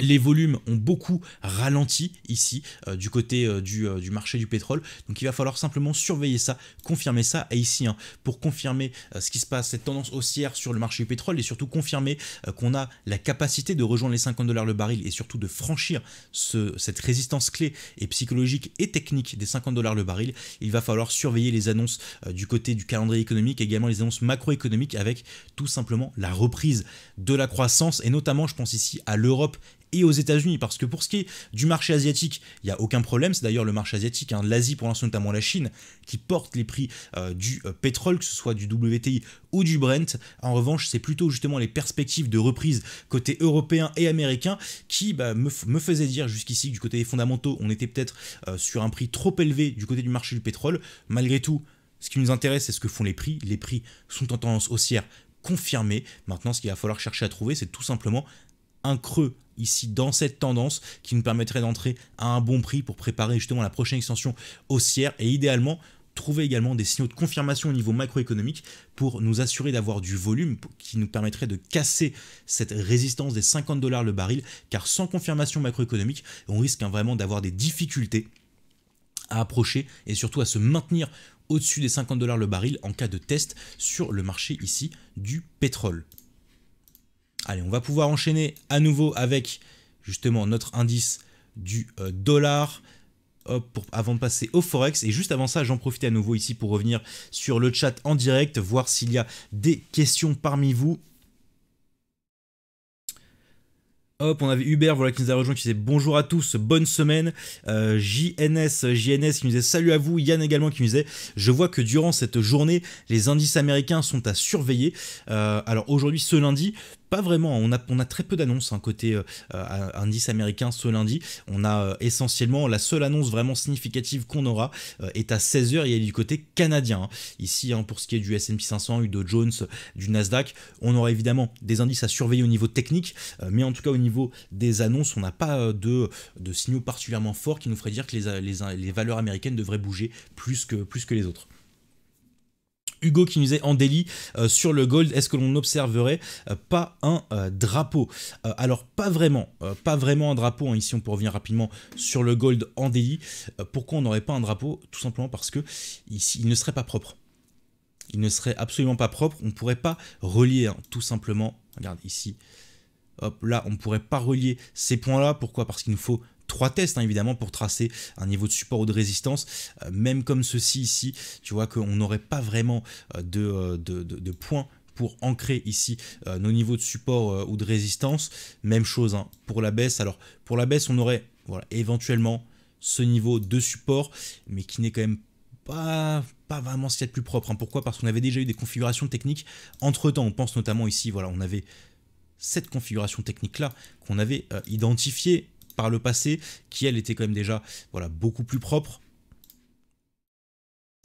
les volumes ont beaucoup ralenti ici euh, du côté euh, euh, du, marché du pétrole. Donc il va falloir simplement surveiller ça, confirmer ça. Et ici, hein, pour confirmer ce qui se passe, cette tendance haussière sur le marché du pétrole et surtout confirmer qu'on a la capacité de rejoindre les 50 dollars le baril et surtout de franchir ce, cette résistance clé et psychologique et technique des 50 dollars le baril, il va falloir surveiller les annonces du côté du calendrier économique, également les annonces macroéconomiques avec tout simplement la reprise de la croissance et notamment je pense ici à l'Europe et aux États-Unis. Parce que pour ce qui est du marché asiatique, il n'y a aucun problème. C'est d'ailleurs le marché asiatique, hein, l'Asie pour l'instant, notamment la Chine, qui porte les prix euh, du euh, pétrole, que ce soit du WTI ou du Brent. En revanche, c'est plutôt justement les perspectives de reprise côté européen et américain qui bah, me, faisaient dire jusqu'ici que du côté des fondamentaux, on était peut-être euh, sur un prix trop élevé du côté du marché du pétrole. Malgré tout, ce qui nous intéresse, c'est ce que font les prix. Les prix sont en tendance haussière confirmée. Maintenant, ce qu'il va falloir chercher à trouver, c'est tout simplement un creux ici dans cette tendance qui nous permettrait d'entrer à un bon prix pour préparer justement la prochaine extension haussière et idéalement trouver également des signaux de confirmation au niveau macroéconomique pour nous assurer d'avoir du volume qui nous permettrait de casser cette résistance des 50 dollars le baril car sans confirmation macroéconomique on risque hein, vraiment d'avoir des difficultés à approcher et surtout à se maintenir au-dessus des 50 dollars le baril en cas de test sur le marché ici du pétrole. Allez, on va pouvoir enchaîner à nouveau avec justement notre indice du euh, dollar. Hop, avant de passer au Forex. Et juste avant ça, j'en profite à nouveau ici pour revenir sur le chat en direct, voir s'il y a des questions parmi vous. Hop, on avait Hubert voilà, qui nous a rejoint, qui disait bonjour à tous, bonne semaine. Euh, JNS, JNS qui nous disait salut à vous. Yann également qui nous disait je vois que durant cette journée, les indices américains sont à surveiller. Euh, alors aujourd'hui, ce lundi, vraiment. On a, on a très peu d'annonces un hein, côté euh, euh, indice américain ce lundi. On a euh, essentiellement la seule annonce vraiment significative qu'on aura est à 16h et elle est du côté canadien. Hein. Ici, hein, pour ce qui est du S&P 500, du Dow Jones, du Nasdaq, on aura évidemment des indices à surveiller au niveau technique, mais en tout cas au niveau des annonces, on n'a pas de, signaux particulièrement forts qui nous ferait dire que les, les, les valeurs américaines devraient bouger plus que, plus que les autres. Hugo qui nous est en délit euh, sur le gold, est-ce que l'on n'observerait euh, pas un euh, drapeau Alors pas vraiment, pas vraiment un drapeau, hein, ici on peut revenir rapidement sur le gold en délit. pourquoi on n'aurait pas un drapeau Tout simplement parce que ici, il ne serait pas propre il ne serait absolument pas propre, on ne pourrait pas relier hein, tout simplement, regarde ici, hop là, on ne pourrait pas relier ces points-là, pourquoi Parce qu'il nous faut trois tests hein, évidemment pour tracer un niveau de support ou de résistance, euh, même comme ceci ici, tu vois qu'on n'aurait pas vraiment euh, euh, de, de, points pour ancrer ici nos niveaux de support ou de résistance. Même chose hein, pour la baisse. Alors pour la baisse, on aurait voilà, éventuellement ce niveau de support, mais qui n'est quand même pas, pas vraiment ce qu'il y a de plus propre. Hein. Pourquoi Parce qu'on avait déjà eu des configurations techniques. Entre-temps, on pense notamment ici, voilà, on avait cette configuration technique là qu'on avait identifiée par le passé, qui elle était quand même déjà voilà, beaucoup plus propre.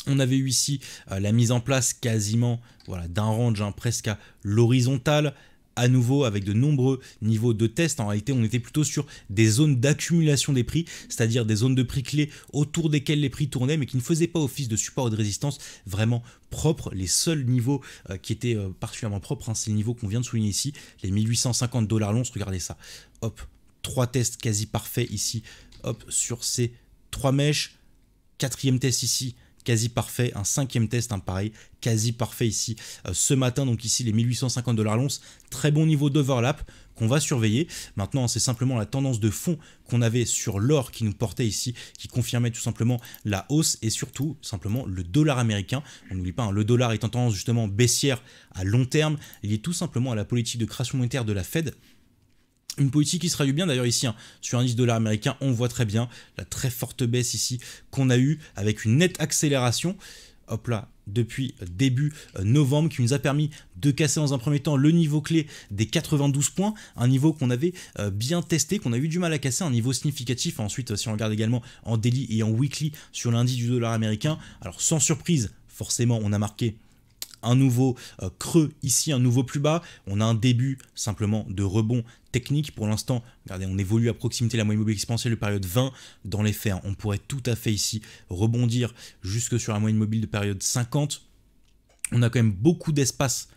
On avait eu ici euh, la mise en place quasiment voilà, d'un range hein, presque à l'horizontale, à nouveau avec de nombreux niveaux de test. En réalité, on était plutôt sur des zones d'accumulation des prix, c'est-à-dire des zones de prix clés autour desquelles les prix tournaient, mais qui ne faisaient pas office de support ou de résistance vraiment propre. Les seuls niveaux euh, qui étaient euh, particulièrement propres, hein, c'est le niveau qu'on vient de souligner ici, les 1850 dollars l'once, regardez ça. Hop, trois tests quasi parfaits ici, hop, sur ces trois mèches. Quatrième test ici, quasi parfait. Un cinquième test, un hein, pareil, quasi parfait ici euh, ce matin. Donc ici, les 1850 dollars l'once. Très bon niveau d'overlap qu'on va surveiller. Maintenant, c'est simplement la tendance de fond qu'on avait sur l'or qui nous portait ici, qui confirmait tout simplement la hausse et surtout simplement le dollar américain. On n'oublie pas, hein, le dollar est en tendance justement baissière à long terme, il est tout simplement à la politique de création monétaire de la Fed une politique qui sera du bien d'ailleurs ici, hein. sur l'indice dollar américain, on voit très bien la très forte baisse ici qu'on a eue avec une nette accélération. Hop là, depuis début euh, novembre qui nous a permis de casser dans un premier temps le niveau clé des 92 points, un niveau qu'on avait euh, bien testé, qu'on a eu du mal à casser, un niveau significatif. Ensuite, euh, si on regarde également en daily et en weekly sur l'indice du dollar américain, alors sans surprise, forcément, on a marqué un nouveau creux ici, un nouveau plus bas. On a un début simplement de rebond technique pour l'instant. Regardez, on évolue à proximité de la moyenne mobile exponentielle de période 20 dans les faits. Hein. on pourrait tout à fait ici rebondir jusque sur la moyenne mobile de période 50. On a quand même beaucoup d'espace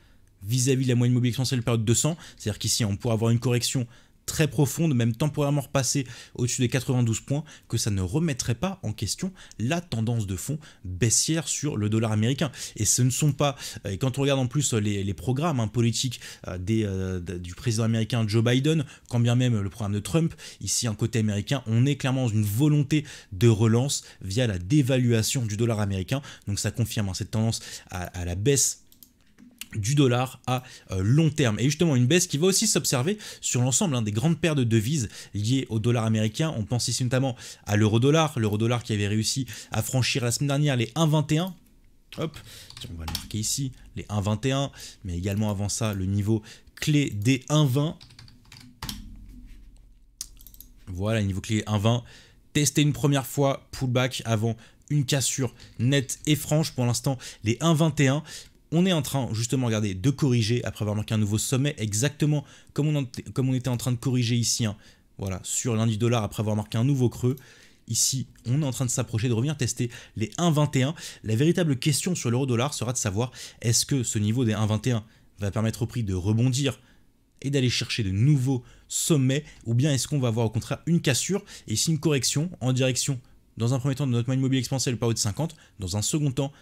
vis-à-vis de la moyenne mobile exponentielle de période 200. C'est-à-dire qu'ici, on pourrait avoir une correction très profonde, même temporairement repassée au-dessus des 92 points, que ça ne remettrait pas en question la tendance de fond baissière sur le dollar américain. Et ce ne sont pas, euh, et quand on regarde en plus euh, les, programmes hein, politiques euh, du président américain Joe Biden, quand bien même le programme de Trump, ici un côté américain, on est clairement dans une volonté de relance via la dévaluation du dollar américain. Donc ça confirme hein, cette tendance à la baisse du dollar à euh, long terme. Et justement, une baisse qui va aussi s'observer sur l'ensemble hein, des grandes paires de devises liées au dollar américain. On pense ici notamment à l'euro-dollar, l'euro-dollar qui avait réussi à franchir la semaine dernière les 1,21. Hop, on va le marquer ici, les 1,21, mais également avant ça, le niveau clé des 1,20. Voilà, niveau clé 1,20. Tester une première fois, pullback avant une cassure nette et franche. Pour l'instant, les 1,21 on est en train, justement, regardez, de corriger après avoir marqué un nouveau sommet, exactement comme on, était en train de corriger ici. Hein. voilà, sur l'indice dollar après avoir marqué un nouveau creux. Ici, on est en train de s'approcher, de revenir tester les 1,21. La véritable question sur l'euro dollar sera de savoir est-ce que ce niveau des 1,21 va permettre au prix de rebondir et d'aller chercher de nouveaux sommets ou bien est-ce qu'on va avoir au contraire une cassure et ici une correction en direction dans un premier temps de notre main mobile exponentielle par haut de 50, dans un second temps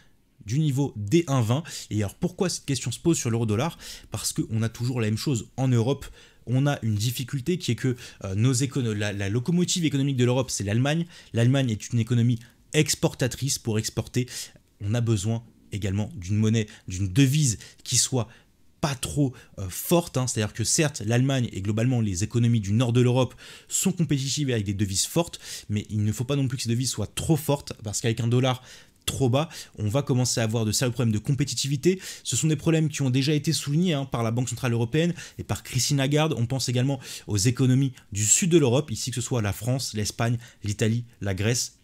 du niveau d 1,20. Et alors pourquoi cette question se pose sur l'euro dollar Parce qu'on a toujours la même chose en Europe. On a une difficulté qui est que euh, nos la, la locomotive économique de l'Europe, c'est l'Allemagne. L'Allemagne est une économie exportatrice pour exporter. On a besoin également d'une monnaie, d'une devise qui soit pas trop euh, forte. Hein. C'est-à-dire que certes, l'Allemagne et globalement les économies du nord de l'Europe sont compétitives avec des devises fortes, mais il ne faut pas non plus que ces devises soient trop fortes, parce qu'avec un dollar, trop bas, on va commencer à avoir de sérieux problèmes de compétitivité. Ce sont des problèmes qui ont déjà été soulignés hein, par la Banque Centrale Européenne et par Christine Lagarde. On pense également aux économies du sud de l'Europe, ici que ce soit la France, l'Espagne, l'Italie, la Grèce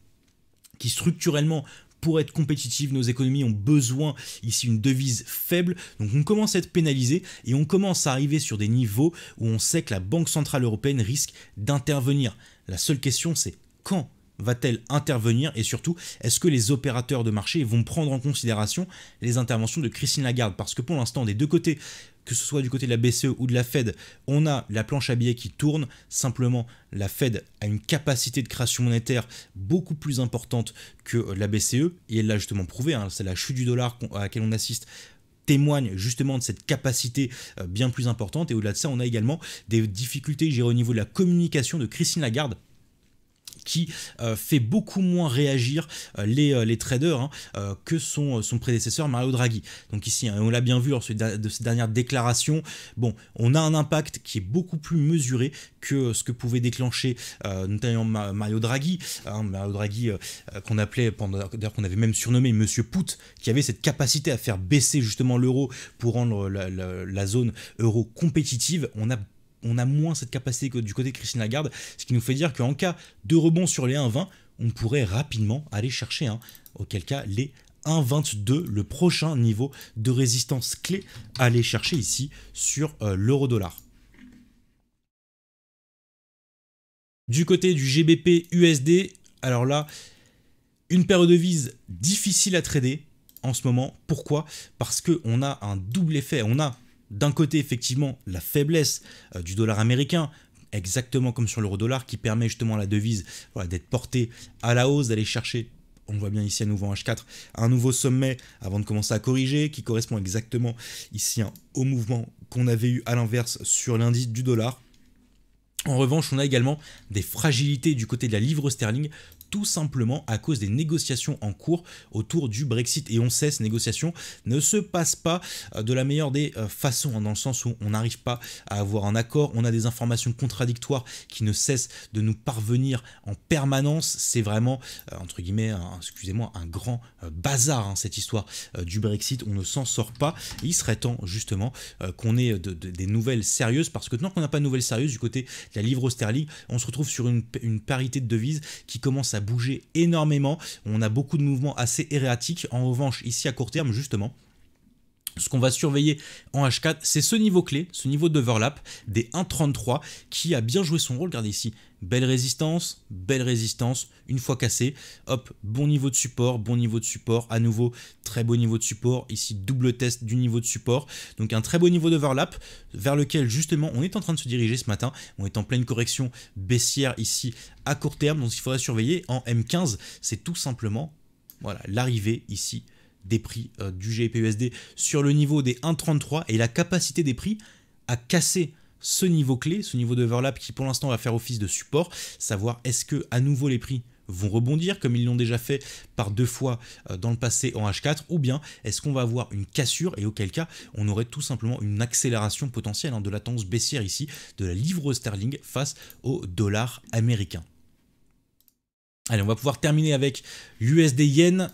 qui structurellement pour être compétitive, nos économies ont besoin ici d'une devise faible. Donc on commence à être pénalisé et on commence à arriver sur des niveaux où on sait que la Banque Centrale Européenne risque d'intervenir. La seule question c'est quand va-t-elle intervenir et surtout, est-ce que les opérateurs de marché vont prendre en considération les interventions de Christine Lagarde Parce que pour l'instant, des deux côtés, que ce soit du côté de la BCE ou de la Fed, on a la planche à billets qui tourne. Simplement, la Fed a une capacité de création monétaire beaucoup plus importante que la BCE, et elle l'a justement prouvé, hein, c'est la chute du dollar à laquelle on assiste témoigne justement de cette capacité euh, bien plus importante. Et au-delà de ça, on a également des difficultés, je au niveau de la communication de Christine Lagarde qui euh, fait beaucoup moins réagir euh, euh, les, traders hein, que son, son prédécesseur Mario Draghi. Donc ici, hein, on l'a bien vu lors de cette dernières déclarations, bon, on a un impact qui est beaucoup plus mesuré que ce que pouvait déclencher notamment Mario Draghi, hein, Mario Draghi qu'on appelait, d'ailleurs qu'on avait même surnommé Monsieur Put, qui avait cette capacité à faire baisser justement l'euro pour rendre la, la zone euro compétitive. On a on a moins cette capacité que du côté de Christine Lagarde, ce qui nous fait dire qu'en cas de rebond sur les 1,20, on pourrait rapidement aller chercher, hein, auquel cas les 1,22, le prochain niveau de résistance clé à aller chercher ici sur euh, l'euro dollar. Du côté du GBP USD, alors là, une paire de devises difficile à trader en ce moment. Pourquoi Parce qu'on a un double effet. On a d'un côté effectivement la faiblesse euh, du dollar américain, exactement comme sur l'euro-dollar, qui permet justement à la devise d'être portée à la hausse, d'aller chercher on voit bien ici à nouveau en H4, un nouveau sommet avant de commencer à corriger, qui correspond exactement ici hein, au mouvement qu'on avait eu à l'inverse sur l'indice du dollar. En revanche, on a également des fragilités du côté de la livre sterling tout simplement à cause des négociations en cours autour du Brexit. Et on sait, ces négociations ne se passent pas euh, de la meilleure des euh, façons, hein, dans le sens où on n'arrive pas à avoir un accord, on a des informations contradictoires qui ne cessent de nous parvenir en permanence. C'est vraiment, euh, entre guillemets, excusez-moi, un grand bazar, hein, cette histoire du Brexit. On ne s'en sort pas. il serait temps, justement, qu'on ait des nouvelles sérieuses, parce que tant qu'on n'a pas de nouvelles sérieuses du côté de la livre sterling, on se retrouve sur une, une parité de devises qui commence à a bouger énormément. On a beaucoup de mouvements assez erratiques. En revanche, ici à court terme, justement, ce qu'on va surveiller en H4, c'est ce niveau clé, ce niveau d'overlap des 1.33 qui a bien joué son rôle. Regardez ici, belle résistance, belle résistance, une fois cassé, hop, bon niveau de support, bon niveau de support, à nouveau, très beau niveau de support, ici double test du niveau de support, donc un très beau niveau d'overlap vers lequel justement on est en train de se diriger ce matin, on est en pleine correction baissière ici à court terme, donc il faudra surveiller en M15, c'est tout simplement, voilà, l'arrivée ici des prix euh, du GPUSD sur le niveau des 1,33 et la capacité des prix à casser ce niveau clé, ce niveau d'overlap qui pour l'instant va faire office de support, savoir est-ce que à nouveau les prix vont rebondir comme ils l'ont déjà fait par deux fois euh, dans le passé en H4 ou bien est-ce qu'on va avoir une cassure et auquel cas on aurait tout simplement une accélération potentielle hein, de la baissière ici de la livre sterling face au dollar américain. Allez, on va pouvoir terminer avec usd yen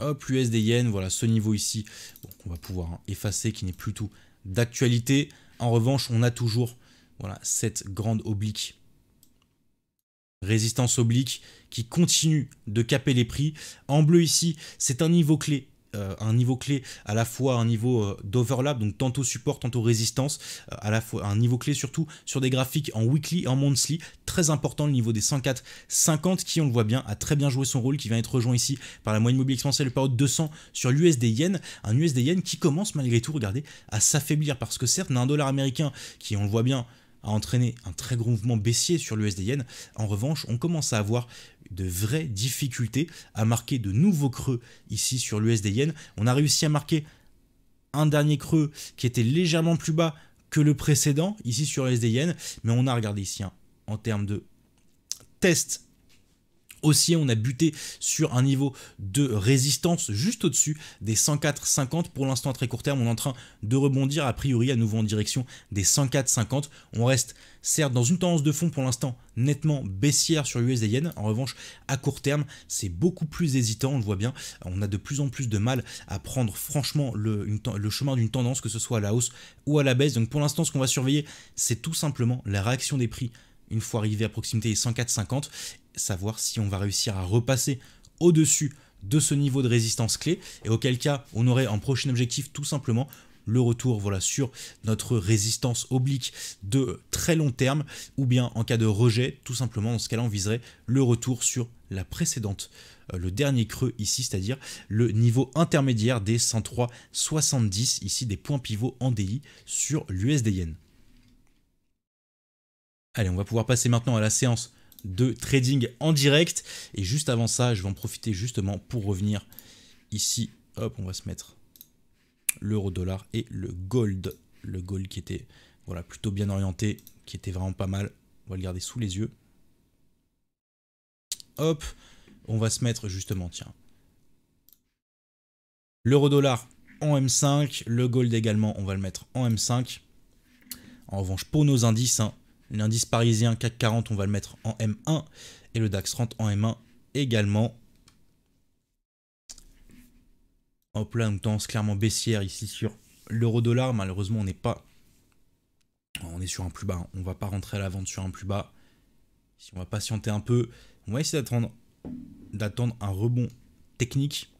Hop, l'USD yen, voilà ce niveau ici, qu'on va pouvoir effacer, qui n'est plus tout d'actualité. En revanche, on a toujours voilà, cette grande oblique, résistance oblique, qui continue de caper les prix. En bleu ici, c'est un niveau clé euh, un niveau clé, à la fois un niveau euh, d'overlap, donc tantôt support, tantôt résistance, euh, à la fois un niveau clé surtout sur des graphiques en weekly et en monthly, très important le niveau des 104 50 qui on le voit bien a très bien joué son rôle qui vient être rejoint ici par la moyenne mobile exponentielle par haute 200 sur l'USD yen, un USD yen qui commence malgré tout regardez à s'affaiblir parce que certes un dollar américain qui on le voit bien a entraîné un très gros mouvement baissier sur l'USD En revanche, on commence à avoir de vraies difficultés à marquer de nouveaux creux ici sur le SDN. On a réussi à marquer un dernier creux qui était légèrement plus bas que le précédent ici sur l'USD SDN, mais on a regardé ici hein, en termes de test aussi, on a buté sur un niveau de résistance juste au-dessus des 104,50. Pour l'instant, à très court terme, on est en train de rebondir, a priori, à nouveau en direction des 104,50. On reste certes dans une tendance de fond pour l'instant nettement baissière sur usd Yen. En revanche, à court terme, c'est beaucoup plus hésitant, on le voit bien. On a de plus en plus de mal à prendre franchement le, le chemin d'une tendance, que ce soit à la hausse ou à la baisse. Donc pour l'instant, ce qu'on va surveiller, c'est tout simplement la réaction des prix une fois arrivé à proximité des 104,50 savoir si on va réussir à repasser au-dessus de ce niveau de résistance clé et auquel cas on aurait en prochain objectif tout simplement le retour voilà sur notre résistance oblique de très long terme ou bien en cas de rejet tout simplement dans ce cas-là on viserait le retour sur la précédente euh, le dernier creux ici, c'est-à-dire le niveau intermédiaire des 103,70 ici des points pivots en DI sur l'USD Allez, on va pouvoir passer maintenant à la séance de trading en direct. Et juste avant ça, je vais en profiter justement pour revenir ici. Hop, on va se mettre l'euro dollar et le gold. Le gold qui était voilà, plutôt bien orienté, qui était vraiment pas mal. On va le garder sous les yeux. Hop, on va se mettre justement, tiens. L'euro dollar en M5, le gold également, on va le mettre en M5. En revanche, pour nos indices, hein, L'indice parisien CAC 40, on va le mettre en M1 et le DAX 30 en M1 également. Hop là, une tendance clairement baissière ici sur l'euro-dollar. Malheureusement, on n'est pas. On est sur un plus bas. On va pas rentrer à la vente sur un plus bas. Si on va patienter un peu, on va essayer d'attendre, d'attendre un rebond technique.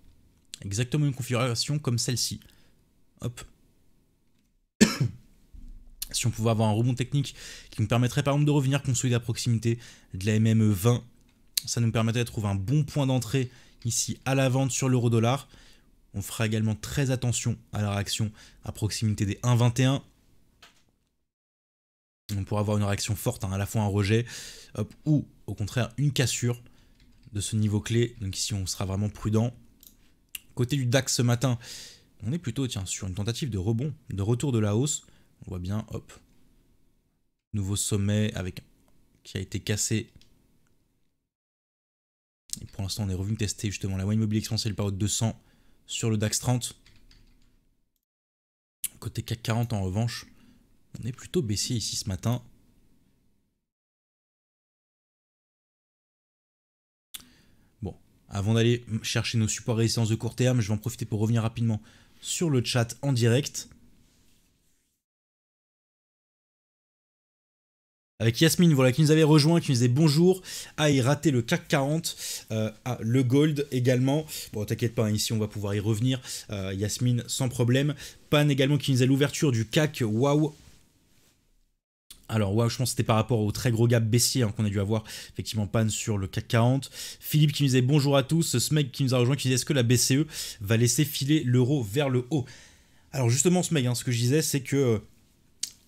Exactement une configuration comme celle-ci. Hop, si on pouvait avoir un rebond technique qui nous permettrait par exemple de revenir consolider à proximité de la MME 20, ça nous permettrait de trouver un bon point d'entrée ici à la vente sur l'euro dollar. On fera également très attention à la réaction à proximité des 1,21. On pourra avoir une réaction forte, hein, à la fois un rejet ou au contraire une cassure de ce niveau clé. Donc ici on sera vraiment prudent. Côté du DAX ce matin, on est plutôt tiens, sur une tentative de rebond, de retour de la hausse. On voit bien, hop. Nouveau sommet avec qui a été cassé. Et pour l'instant, on est revenu tester justement la voie par par période 200 sur le DAX 30. Côté CAC 40 en revanche, on est plutôt baissé ici ce matin. Bon, avant d'aller chercher nos supports résistance de court terme, je vais en profiter pour revenir rapidement sur le chat en direct. avec Yasmine voilà, qui nous avait rejoint, qui nous disait bonjour. à y raté le CAC 40. Euh, le Gold également. Bon, t'inquiète pas, hein, ici on va pouvoir y revenir. Euh, Yasmine, sans problème. Pan également qui nous disait l'ouverture du CAC. Waouh, alors, wow, je pense que c'était par rapport au très gros gap baissier hein, qu'on a dû avoir, effectivement, pan sur le CAC 40. Philippe qui nous disait bonjour à tous. Ce mec qui nous a rejoint qui disait est-ce que la BCE va laisser filer l'euro vers le haut Alors, justement, ce mec, hein, ce que je disais, c'est que euh,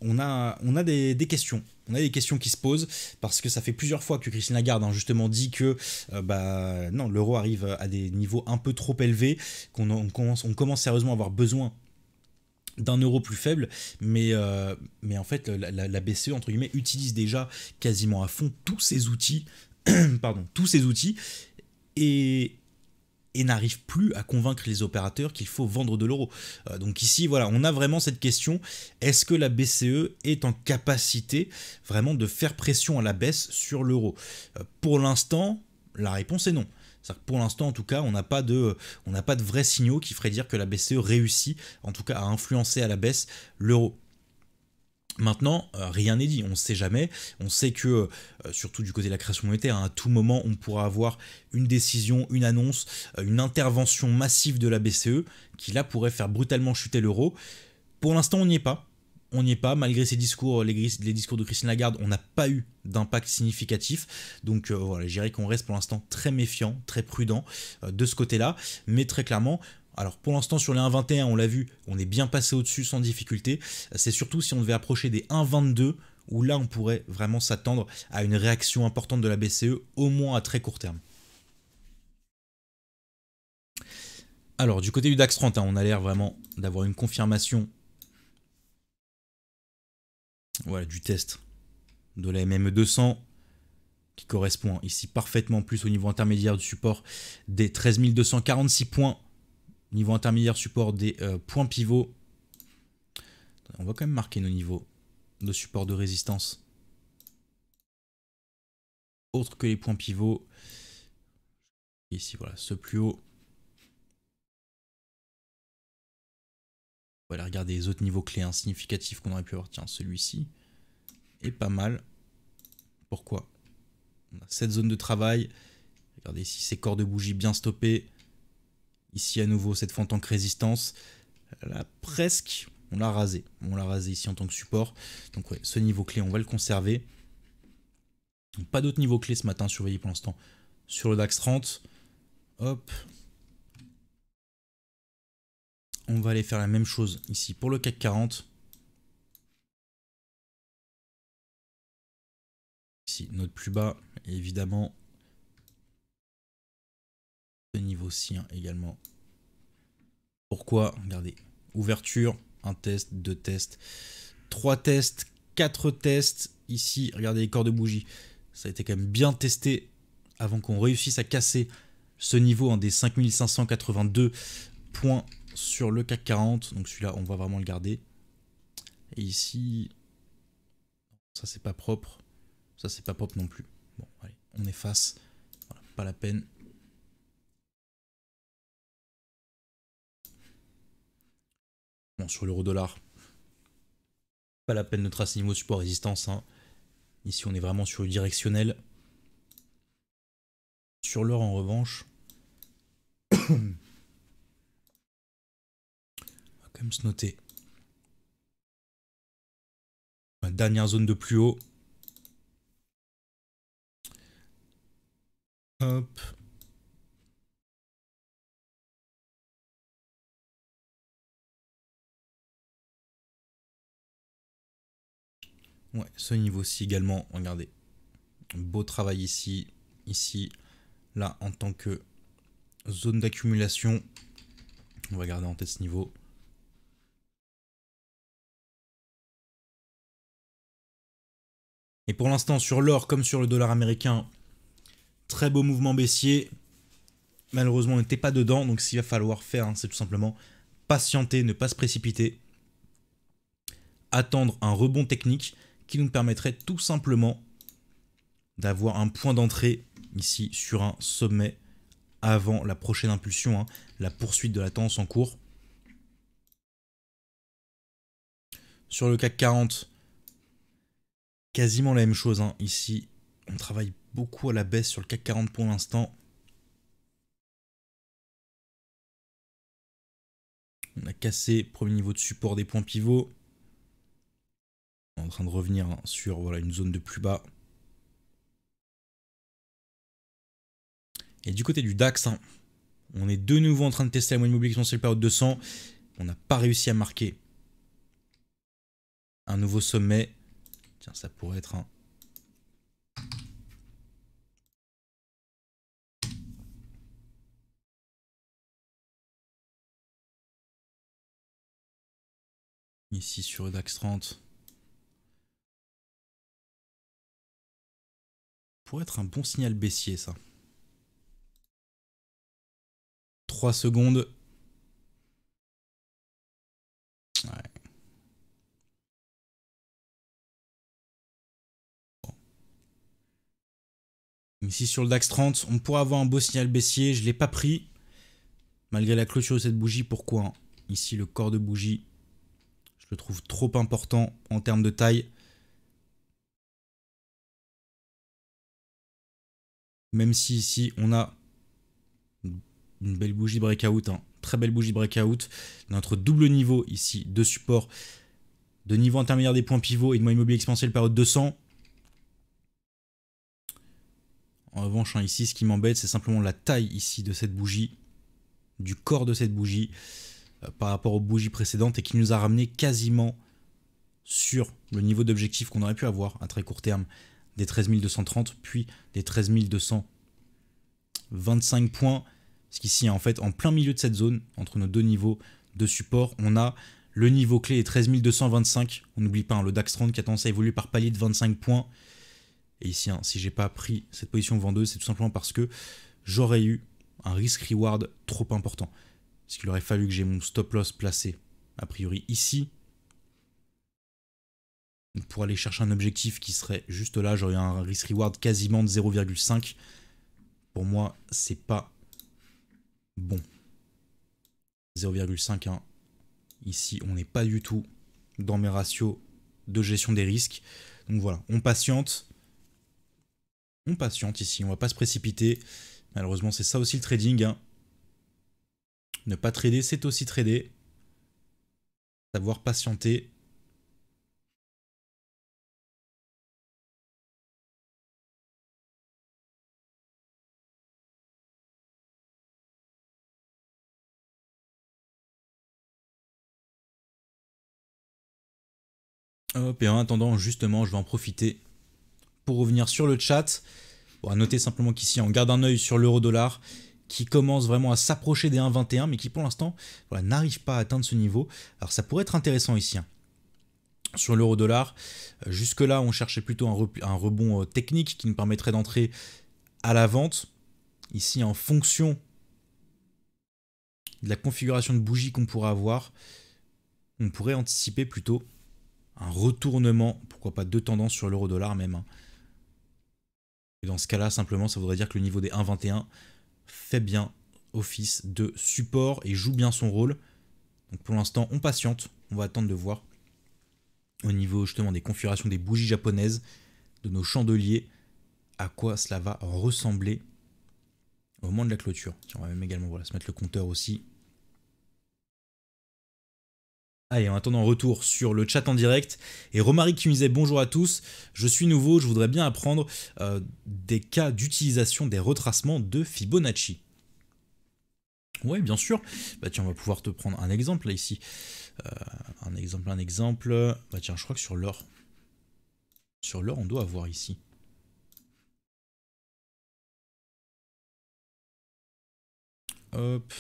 on a, on a des, questions. On a des questions qui se posent parce que ça fait plusieurs fois que Christine Lagarde a hein, justement dit que euh, bah, non, l'euro arrive à des niveaux un peu trop élevés, qu'on commence, on commence sérieusement à avoir besoin d'un euro plus faible, mais, euh, mais en fait la, BCE entre guillemets utilise déjà quasiment à fond tous ses outils, pardon, tous ses outils, et, et n'arrive plus à convaincre les opérateurs qu'il faut vendre de l'euro. Euh, donc ici, voilà, on a vraiment cette question, est-ce que la BCE est en capacité vraiment de faire pression à la baisse sur l'euro euh, Pour l'instant, la réponse est non. pour l'instant, en tout cas, on n'a pas de, on n'a pas de vrais signaux qui feraient dire que la BCE réussit, en tout cas, à influencer à la baisse l'euro. Maintenant, euh, rien n'est dit, on ne sait jamais. On sait que, euh, surtout du côté de la création monétaire, hein, à tout moment, on pourra avoir une décision, une annonce, euh, une intervention massive de la BCE qui, là, pourrait faire brutalement chuter l'euro. Pour l'instant, on n'y est pas. On n'y est pas, malgré ces discours, les, discours de Christine Lagarde, on n'a pas eu d'impact significatif. Donc voilà, je qu'on reste pour l'instant très méfiant, très prudent de ce côté-là. Mais très clairement, alors pour l'instant sur les 1,21 on l'a vu, on est bien passé au-dessus sans difficulté. C'est surtout si on devait approcher des 1,22 où là on pourrait vraiment s'attendre à une réaction importante de la BCE au moins à très court terme. Alors du côté du DAX 30, hein, on a l'air vraiment d'avoir une confirmation voilà, du test de la MME 200 qui correspond ici parfaitement plus au niveau intermédiaire du support des 13 points Niveau intermédiaire support des euh, points pivots. On va quand même marquer nos niveaux de support de résistance. Autre que les points pivots. Ici, voilà, ce plus haut. On va aller regarder les autres niveaux clés significatifs qu'on aurait pu avoir. Tiens, celui-ci est pas mal. Pourquoi On a cette zone de travail. Regardez ici, ces corps de bougie bien stoppés. Ici à nouveau, cette en tant que résistance, là, presque, on l'a rasé. On l'a rasé ici en tant que support. Donc ce niveau clé, on va le conserver. pas d'autres niveaux clés ce matin Surveillez pour l'instant sur le DAX 30. Hop. On va aller faire la même chose ici pour le CAC 40. Ici, notre plus bas, évidemment, ce niveau sien hein, également. Pourquoi Regardez, ouverture, un test, deux tests, trois tests, quatre tests. Ici, regardez les corps de bougie. Ça a été quand même bien testé avant qu'on réussisse à casser ce niveau en hein, des 5582 points sur le CAC 40. Donc celui-là, on va vraiment le garder. Et ici, ça c'est pas propre. Ça c'est pas propre non plus. Bon, allez, on efface. pas la peine. sur l'euro dollar, pas la peine de tracer niveau support résistance. Hein. Ici, on est vraiment sur le directionnel. Sur l'or, en revanche, on va quand même se noter. Ma dernière zone de plus haut. Hop. Ouais, ce niveau-ci également, regardez. Beau travail ici, ici, là, en tant que zone d'accumulation. On va garder en tête ce niveau. Et pour l'instant, sur l'or comme sur le dollar américain, très beau mouvement baissier. Malheureusement, on n'était pas dedans, donc s'il va falloir faire, hein, c'est tout simplement patienter, ne pas se précipiter, attendre un rebond technique qui nous permettrait tout simplement d'avoir un point d'entrée ici sur un sommet avant la prochaine impulsion, hein, la poursuite de la tendance en cours. Sur le CAC 40, quasiment la même chose. Hein. Ici, on travaille beaucoup à la baisse sur le CAC 40 pour l'instant. On a cassé premier niveau de support des points pivots en train de revenir sur voilà, une zone de plus bas. Et du côté du DAX, hein, on est de nouveau en train de tester la moyenne mobile exponentielle de 200. On n'a pas réussi à marquer un nouveau sommet. Tiens, ça pourrait être un... Ici sur DAX 30. être un bon signal baissier, ça. 3 secondes. Ici sur le DAX 30, on pourrait avoir un beau signal baissier. Je l'ai pas pris. Malgré la clôture de cette bougie, pourquoi hein. Ici, le corps de bougie, je le trouve trop important en termes de taille. Même si ici, on a une belle bougie breakout, hein. très belle bougie breakout. Notre double niveau ici de support, de niveau intermédiaire des points pivots et de mois immobilier exponentielle période 200. En revanche, hein, ici, ce qui m'embête, c'est simplement la taille ici de cette bougie, du corps de cette bougie euh, par rapport aux bougies précédentes et qui nous a ramené quasiment sur le niveau d'objectif qu'on aurait pu avoir à très court terme des 13 230, puis des 13 225 points. Parce qu'ici, en fait, en plein milieu de cette zone, entre nos deux niveaux de support, on a le niveau clé est 13 225. On n'oublie pas hein, le DAX 30 qui a tendance à évoluer par palier de 25 points. Et ici, hein, si j'ai pas pris cette position vendeuse, c'est tout simplement parce que j'aurais eu un risk-reward trop important. Parce qu'il aurait fallu que j'ai mon stop-loss placé, a priori ici, pour aller chercher un objectif qui serait juste là, j'aurais un risk reward quasiment de 0,5. Pour moi, c'est pas bon. 0,5. Hein. Ici, on n'est pas du tout dans mes ratios de gestion des risques. Donc voilà, on patiente. On patiente ici, on va pas se précipiter. Malheureusement, c'est ça aussi le trading. Hein. Ne pas trader, c'est aussi trader. Savoir patienter et en attendant, justement, je vais en profiter pour revenir sur le chat. Bon, à noter simplement qu'ici, on garde un œil sur l'euro-dollar qui commence vraiment à s'approcher des 1,21, mais qui pour l'instant n'arrive pas à atteindre ce niveau. Alors ça pourrait être intéressant ici. Hein. Sur l'euro-dollar, euh, jusque-là, on cherchait plutôt un, rebond euh, technique qui nous permettrait d'entrer à la vente. Ici, en fonction de la configuration de bougies qu'on pourrait avoir, on pourrait anticiper plutôt un retournement, pourquoi pas deux tendances sur l'euro dollar même. Hein. Et dans ce cas-là, simplement, ça voudrait dire que le niveau des 1,21 fait bien office de support et joue bien son rôle. Donc pour l'instant, on patiente, on va attendre de voir au niveau justement des configurations des bougies japonaises, de nos chandeliers, à quoi cela va ressembler au moment de la clôture. Tiens, on va même également voilà, se mettre le compteur aussi Allez, en attendant, retour sur le chat en direct. Et Romaric qui me disait bonjour à tous, je suis nouveau, je voudrais bien apprendre euh, des cas d'utilisation des retracements de Fibonacci. Ouais, bien sûr. Bah tiens, on va pouvoir te prendre un exemple là ici. Euh, un exemple, un exemple. Bah tiens, je crois que sur l'or. Sur l'or, on doit avoir ici. Hop.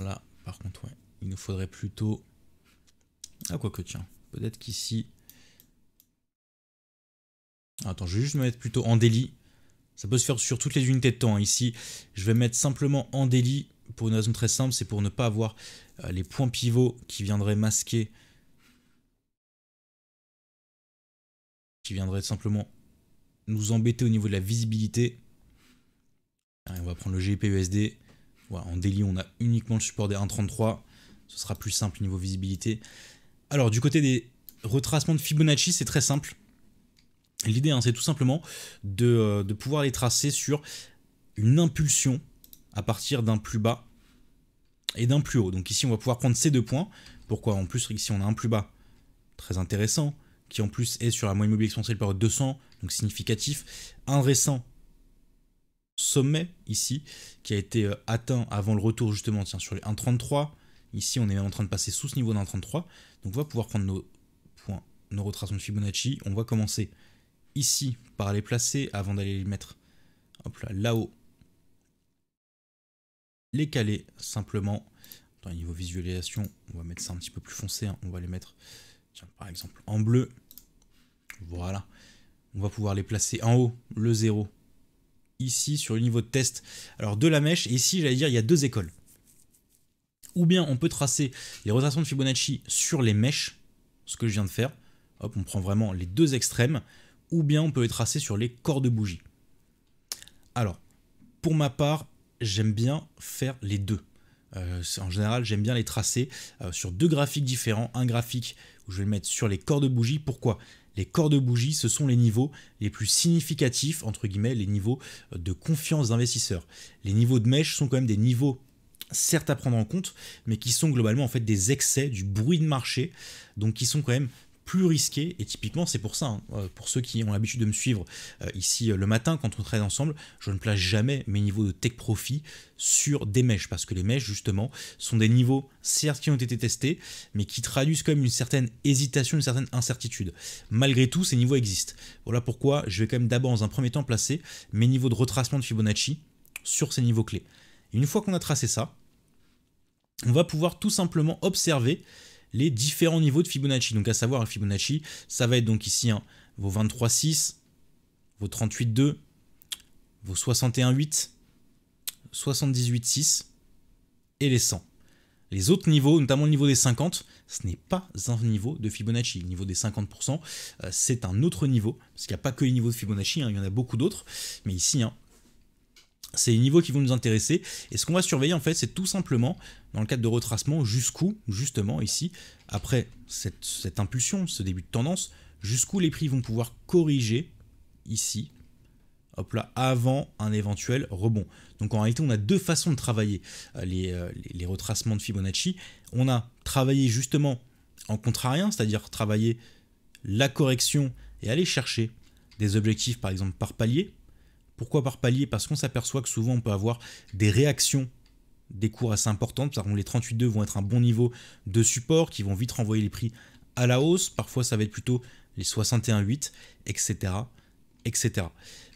Là, par contre, ouais il nous faudrait plutôt... Ah quoi que tiens, peut-être qu'ici... Attends, je vais juste me mettre plutôt en délit. Ça peut se faire sur toutes les unités de temps. Hein. Ici, je vais mettre simplement en délit pour une raison très simple, c'est pour ne pas avoir euh, les points pivots qui viendraient masquer... qui viendraient simplement nous embêter au niveau de la visibilité. on va prendre le GPUSD. en délit, on a uniquement le support des 1.33 ce sera plus simple niveau visibilité. Alors du côté des retracements de Fibonacci, c'est très simple. L'idée, hein, c'est tout simplement euh, de, pouvoir les tracer sur une impulsion à partir d'un plus bas et d'un plus haut. Donc ici, on va pouvoir prendre ces deux points. Pourquoi En plus, ici, on a un plus bas très intéressant, qui en plus est sur la moyenne mobile exponentielle par 200, donc significatif. Un récent sommet ici, qui a été euh, atteint avant le retour justement tiens, sur les 1,33. Ici, on est même en train de passer sous ce niveau d'un 33. Donc, on va pouvoir prendre nos points, nos retracements de Fibonacci. On va commencer ici par les placer avant d'aller les mettre là-haut. les caler simplement. Dans le niveau visualisation, on va mettre ça un petit peu plus foncé. Hein. On va les mettre, par exemple, en bleu. Voilà. On va pouvoir les placer en haut, le zéro ici sur le niveau de test. Alors de la mèche, et ici j'allais dire il y a deux écoles. Ou bien on peut tracer les rotations de Fibonacci sur les mèches, ce que je viens de faire. Hop, on prend vraiment les deux extrêmes. Ou bien on peut les tracer sur les corps de bougie. Alors, pour ma part, j'aime bien faire les deux. Euh, en général, j'aime bien les tracer euh, sur deux graphiques différents. Un graphique où je vais le mettre sur les corps de bougie. Pourquoi Les corps de bougie, ce sont les niveaux les plus significatifs, entre guillemets, les niveaux euh, de confiance d'investisseurs. Les niveaux de mèche sont quand même des niveaux certes à prendre en compte, mais qui sont globalement en fait des excès, du bruit de marché, donc qui sont quand même plus risqués. Et typiquement, c'est pour ça, hein, euh, pour ceux qui ont l'habitude de me suivre euh, ici euh, le matin quand on traite ensemble, je ne place jamais mes niveaux de tech profit sur des mèches, parce que les mèches, justement, sont des niveaux, certes, qui ont été testés, mais qui traduisent quand même une certaine hésitation, une certaine incertitude. Malgré tout, ces niveaux existent. Voilà pourquoi je vais quand même d'abord, dans un premier temps, placer mes niveaux de retracement de Fibonacci sur ces niveaux clés. une fois qu'on a tracé ça, on va pouvoir tout simplement observer les différents niveaux de Fibonacci. Donc à savoir, Fibonacci, ça va être donc ici hein, vos 23,6, vos 38,2, vos 61,8, 78,6 et les 100. Les autres niveaux, notamment le niveau des 50, ce n'est pas un niveau de Fibonacci. Le niveau des 50%, euh, c'est un autre niveau, parce qu'il n'y a pas que les niveaux de Fibonacci, hein, il y en a beaucoup d'autres. Mais ici, hein, c'est les niveaux qui vont nous intéresser. Et ce qu'on va surveiller en fait, c'est tout simplement, dans le cadre de retracement, jusqu'où, justement ici, après cette, impulsion, ce début de tendance, jusqu'où les prix vont pouvoir corriger, ici, hop là, avant un éventuel rebond. Donc en réalité, on a deux façons de travailler euh, euh, les, retracements de Fibonacci. On a travaillé justement en contrarien, c'est-à-dire travailler la correction et aller chercher des objectifs, par exemple, par palier, pourquoi par palier Parce qu'on s'aperçoit que souvent on peut avoir des réactions des cours assez importantes. Par exemple, les 38,2 vont être un bon niveau de support qui vont vite renvoyer les prix à la hausse. Parfois, ça va être plutôt les 61,8, etc. etc.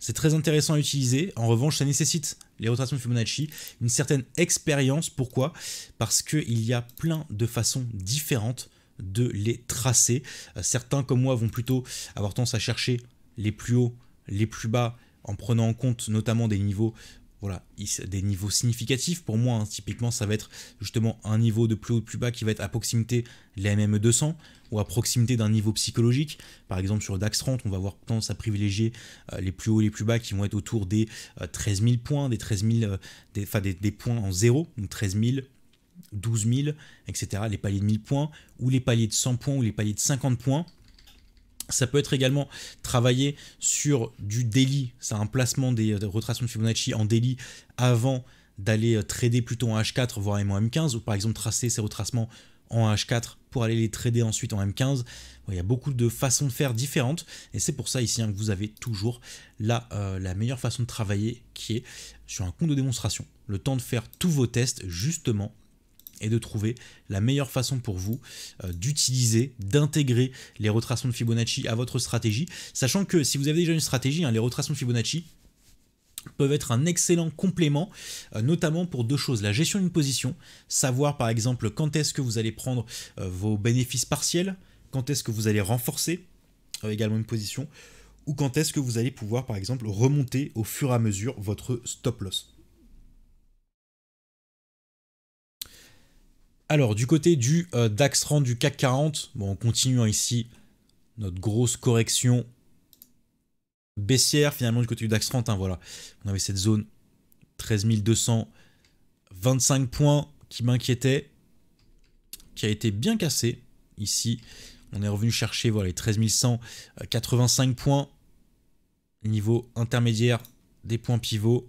C'est très intéressant à utiliser. En revanche, ça nécessite les rotations de Fibonacci, une certaine expérience. Pourquoi Parce qu'il y a plein de façons différentes de les tracer. Euh, certains, comme moi, vont plutôt avoir tendance à chercher les plus hauts, les plus bas, en prenant en compte notamment des niveaux voilà, des niveaux significatifs pour moi. Hein, typiquement, ça va être justement un niveau de plus haut, de plus bas qui va être à proximité de la 200 ou à proximité d'un niveau psychologique. Par exemple, sur le DAX 30, on va avoir tendance à privilégier euh, les plus hauts et les plus bas qui vont être autour des 13000 13 000 points, des 13 000, euh, des, points en zéro, donc 13 000. 12 000, etc., les paliers de 1000 points, ou les paliers de 100 points, ou les paliers de 50 points, ça peut être également travailler sur du délit c'est un placement des, euh, retracements de Fibonacci en délit avant d'aller euh, trader plutôt en H4 voire en M15 ou par exemple tracer ces retracements en H4 pour aller les trader ensuite en M15. Il y a beaucoup de façons de faire différentes et c'est pour ça ici hein, que vous avez toujours là euh, la meilleure façon de travailler qui est sur un compte de démonstration. Le temps de faire tous vos tests justement et de trouver la meilleure façon pour vous euh, d'utiliser, d'intégrer les retracements de Fibonacci à votre stratégie, sachant que si vous avez déjà une stratégie, hein, les retracements de Fibonacci, peuvent être un excellent complément, euh, notamment pour deux choses. La gestion d'une position, savoir par exemple quand est-ce que vous allez prendre euh, vos bénéfices partiels, quand est-ce que vous allez renforcer également une position, ou quand est-ce que vous allez pouvoir par exemple remonter au fur et à mesure votre stop loss. Alors, du côté du euh, DAX 30, du CAC 40, en continuant ici notre grosse correction baissière, finalement, du côté du DAX 30. Hein, voilà, on avait cette zone 13 points qui m'inquiétait, qui a été bien cassée ici. On est revenu chercher voilà, les 13 185 points, niveau intermédiaire des points pivots.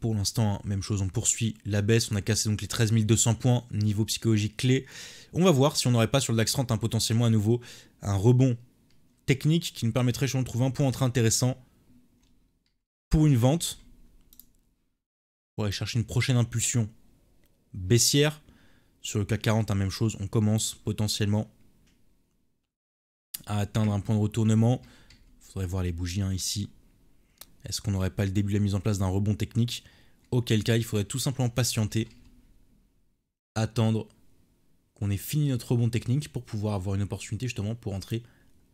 pour l'instant, hein, même chose, on poursuit la baisse. On a cassé donc les 13 200 points, niveau psychologique clé. On va voir si on n'aurait pas sur le DAX 30 un, hein, potentiellement à nouveau un rebond technique qui nous permettrait, de trouver un point intéressant pour une vente. On aller chercher une prochaine impulsion baissière. Sur le CAC 40, hein, même chose, on commence potentiellement à atteindre un point de retournement. Il faudrait voir les bougies ici. Est-ce qu'on n'aurait pas le début de la mise en place d'un rebond technique Auquel cas, il faudrait tout simplement patienter, attendre qu'on ait fini notre rebond technique pour pouvoir avoir une opportunité justement pour entrer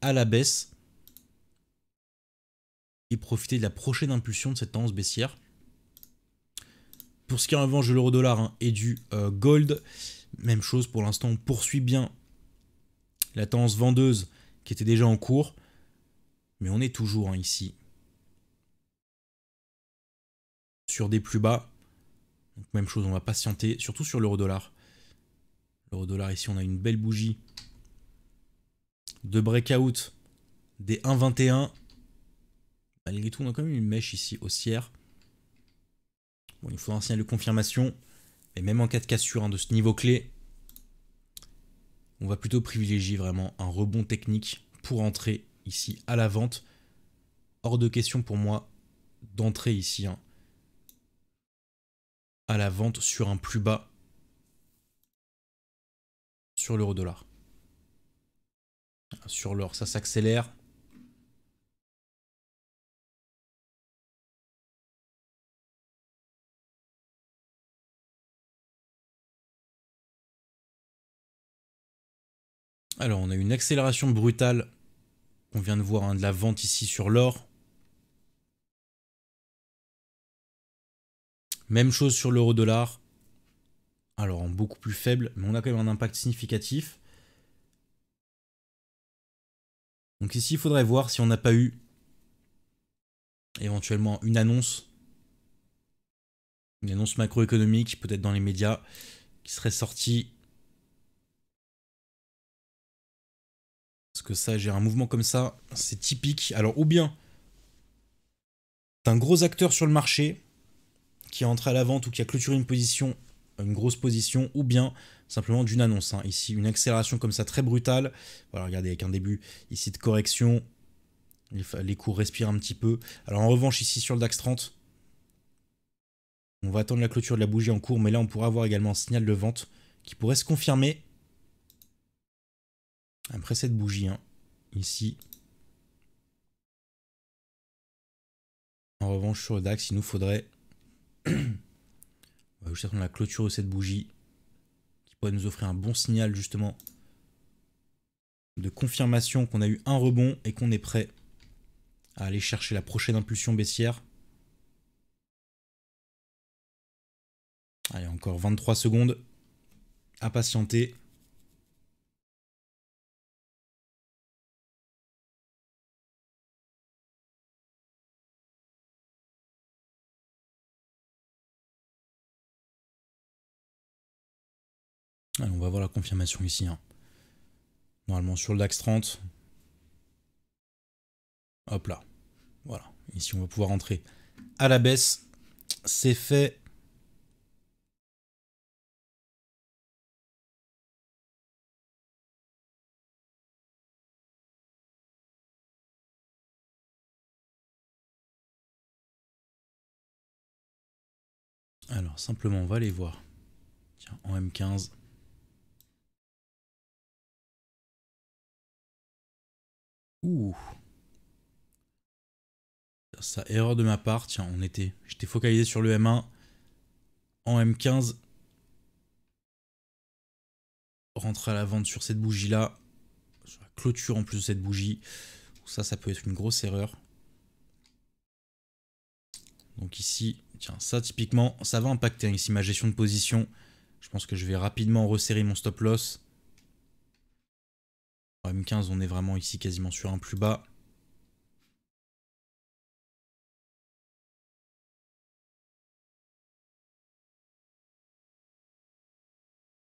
à la baisse et profiter de la prochaine impulsion de cette tendance baissière. Pour ce qui est en revanche de l'euro-dollar hein, et du euh, gold, même chose pour l'instant, on poursuit bien la tendance vendeuse qui était déjà en cours, mais on est toujours hein, ici sur des plus bas. Donc même chose, on va patienter, surtout sur l'euro dollar. L'euro dollar ici, on a une belle bougie de breakout des 1,21. Malgré tout, on a quand même une mèche ici haussière. Bon, il faut un signal de confirmation. et même en cas de cassure hein, de ce niveau clé, on va plutôt privilégier vraiment un rebond technique pour entrer ici à la vente. Hors de question pour moi d'entrer ici. Hein la vente sur un plus bas sur l'euro dollar. Sur l'or, ça s'accélère. Alors, on a une accélération brutale. On vient de voir un hein, de la vente ici sur l'or. Même chose sur l'euro-dollar. Alors en beaucoup plus faible, mais on a quand même un impact significatif. Donc ici, il faudrait voir si on n'a pas eu éventuellement une annonce, une annonce macroéconomique, peut-être dans les médias, qui serait sortie. Parce que ça, j'ai un mouvement comme ça, c'est typique. Alors ou bien, c'est un gros acteur sur le marché, qui est à la vente ou qui a clôturé une position, une grosse position, ou bien simplement d'une annonce. Hein. Ici, une accélération comme ça très brutale. Voilà, regardez, avec un début ici de correction, les cours respirent un petit peu. Alors en revanche, ici sur le DAX 30, on va attendre la clôture de la bougie en cours, mais là on pourra avoir également un signal de vente qui pourrait se confirmer après cette bougie, hein. ici. En revanche, sur le DAX, il nous faudrait je la clôture de cette bougie qui pourrait nous offrir un bon signal justement de confirmation qu'on a eu un rebond et qu'on est prêt à aller chercher la prochaine impulsion baissière. Allez, encore 23 secondes à patienter. confirmation ici. Hein. Normalement sur le DAX 30. Hop là. Voilà. Ici, on va pouvoir entrer à la baisse. C'est fait. Alors simplement on va aller voir. Tiens, en M15. Ouh. Ça, erreur de ma part. Tiens, on était. J'étais focalisé sur le M1. En M15. Rentre à la vente sur cette bougie là. Sur la clôture en plus de cette bougie. Ça, ça peut être une grosse erreur. Donc ici, tiens, ça typiquement, ça va impacter hein, ici ma gestion de position. Je pense que je vais rapidement resserrer mon stop loss. M15, on est vraiment ici quasiment sur un plus bas.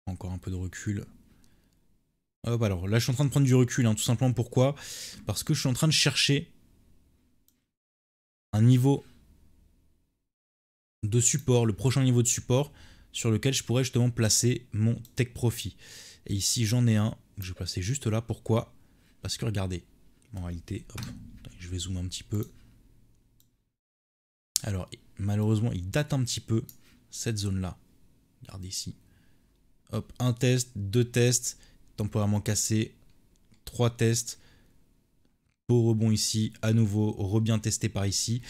Encore un peu de recul. Hop, alors là, je suis en train de prendre du recul, hein, tout simplement. Pourquoi Parce que je suis en train de chercher un niveau de support, le prochain niveau de support sur lequel je pourrais justement placer mon tech profit. Et ici, j'en ai un je vais juste là. Pourquoi Parce que regardez, en réalité, hop, je vais zoomer un petit peu. Alors, malheureusement, il date un petit peu cette zone-là. Regardez ici. Hop, un test, deux tests, temporairement cassé, trois tests, beau rebond ici, à nouveau, rebien testé par ici.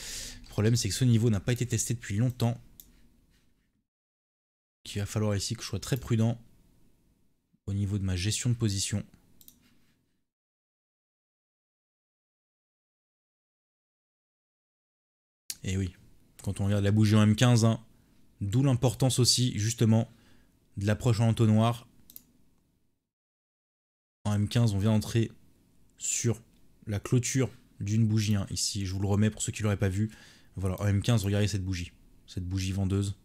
Le problème, c'est que ce niveau n'a pas été testé depuis longtemps. il va falloir ici que je sois très prudent au niveau de ma gestion de position. Et oui, quand on regarde la bougie en M15, hein, d'où l'importance aussi justement de l'approche en entonnoir. En M15, on vient d'entrer sur la clôture d'une bougie. Hein. ici, je vous le remets pour ceux qui l'auraient pas vu. Voilà, en M15, regardez cette bougie. Cette bougie vendeuse.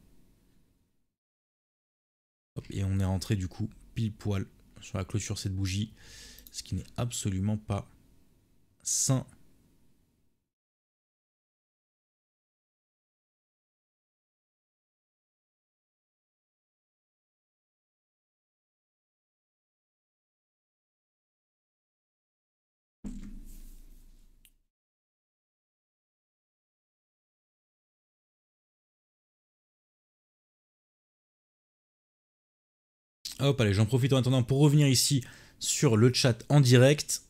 et on est rentré du coup pile poil sur la clôture cette bougie, ce qui n'est absolument pas sain Hop, allez, j'en profite en attendant pour revenir ici sur le chat en direct.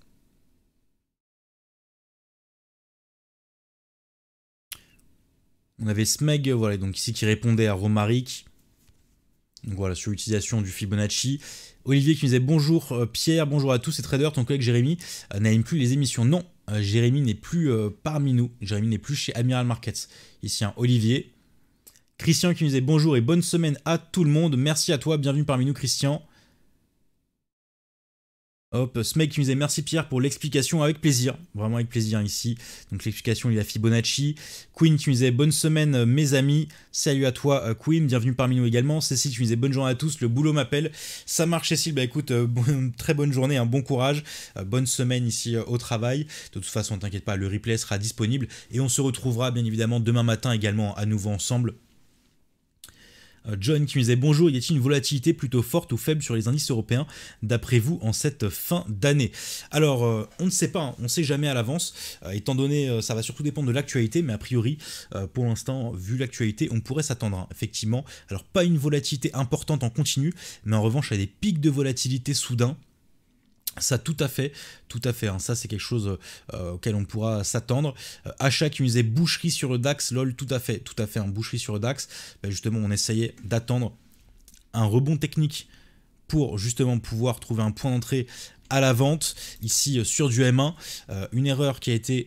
On avait Smeg, voilà, donc ici qui répondait à Romaric. Donc voilà, sur l'utilisation du Fibonacci. Olivier qui nous disait bonjour euh, Pierre, bonjour à tous et traders, ton collègue Jérémy euh, n'aime plus les émissions. Non, euh, Jérémy n'est plus parmi nous. Jérémy n'est plus chez Admiral Markets. Ici un Olivier. Christian qui nous disait bonjour et bonne semaine à tout le monde. Merci à toi, bienvenue parmi nous Christian. Hop, Smeg qui nous disait merci Pierre pour l'explication avec plaisir, vraiment avec plaisir ici. Donc l'explication il a Fibonacci. Queen qui nous disait bonne semaine euh, mes amis, salut à toi euh, Queen, bienvenue parmi nous également. Cécile qui nous disait bonne journée à tous, le boulot m'appelle. Ça marche Cécile, bah écoute, euh, très bonne journée, un hein, bon courage, bonne semaine ici au travail. De toute façon, t'inquiète pas, le replay sera disponible et on se retrouvera bien évidemment demain matin également à nouveau ensemble euh, John qui nous disait bonjour, y a-t-il une volatilité plutôt forte ou faible sur les indices européens d'après vous en cette fin d'année Alors euh, on ne sait pas, hein, on ne sait jamais à l'avance, euh, étant donné ça va surtout dépendre de l'actualité, mais a priori pour l'instant vu l'actualité on pourrait s'attendre hein, effectivement. Alors pas une volatilité importante en continu, mais en revanche à des pics de volatilité soudains ça, tout à fait, tout à fait. Hein. Ça, c'est quelque chose euh, auquel on pourra s'attendre. Euh, achat qui misait boucherie sur le DAX, lol, tout à fait, tout à fait. un Boucherie sur le DAX, ben, justement, on essayait d'attendre un rebond technique pour justement pouvoir trouver un point d'entrée à la vente ici euh, sur du M1 une erreur qui a été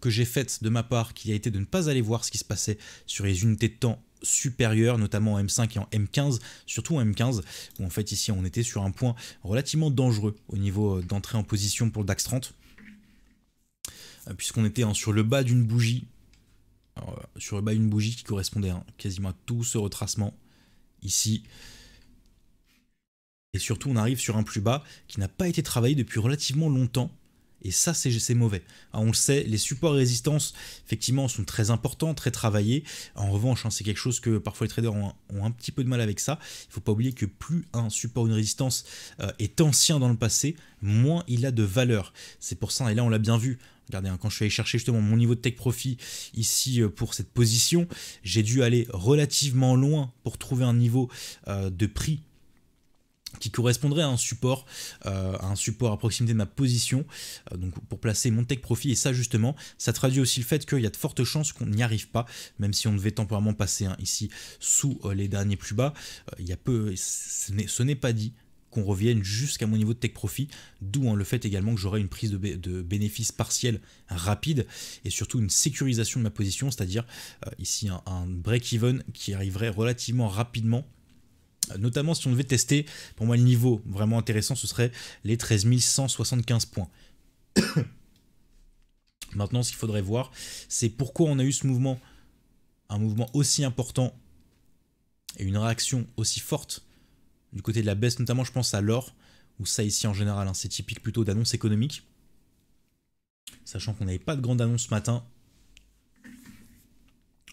que j'ai faite de ma part qui a été de ne pas aller voir ce qui se passait sur les unités de temps supérieure, notamment en M5 et en M15, surtout en M15, où en fait ici on était sur un point relativement dangereux au niveau euh, d'entrée en position pour le DAX 30, euh, puisqu'on était sur le bas d'une bougie, euh, sur le bas d'une bougie qui correspondait quasiment à tout ce retracement ici. Et surtout on arrive sur un plus bas qui n'a pas été travaillé depuis relativement longtemps, et ça, c'est mauvais. Ah, on le sait, les supports et résistances, effectivement, sont très importants, très travaillés. En revanche, hein, c'est quelque chose que parfois les traders ont, un petit peu de mal avec ça. Il ne faut pas oublier que plus un support ou une résistance euh, est ancien dans le passé, moins il a de valeur. C'est pour ça, et là, on l'a bien vu. Regardez, hein, quand je suis allé chercher justement mon niveau de tech profit ici euh, pour cette position, j'ai dû aller relativement loin pour trouver un niveau euh, de prix correspondrait à un support, euh, à un support à proximité de ma position, euh, donc pour placer mon tech profit. Et ça, justement, ça traduit aussi le fait qu'il y a de fortes chances qu'on n'y arrive pas, même si on devait temporairement passer hein, ici sous euh, les derniers plus bas. il y a peu, ce n'est pas dit, qu'on revienne jusqu'à mon niveau de tech profit, d'où en hein, le fait également que j'aurai une prise de, de, bénéfice partiel rapide et surtout une sécurisation de ma position, c'est-à-dire ici un, un break-even qui arriverait relativement rapidement Notamment si on devait tester, pour moi le niveau vraiment intéressant, ce serait les 13 175 points. Maintenant, ce qu'il faudrait voir, c'est pourquoi on a eu ce mouvement, un mouvement aussi important et une réaction aussi forte du côté de la baisse, notamment je pense à l'or, ou ça ici en général, hein, c'est typique plutôt d'annonces économiques. Sachant qu'on n'avait pas de grande annonce ce matin,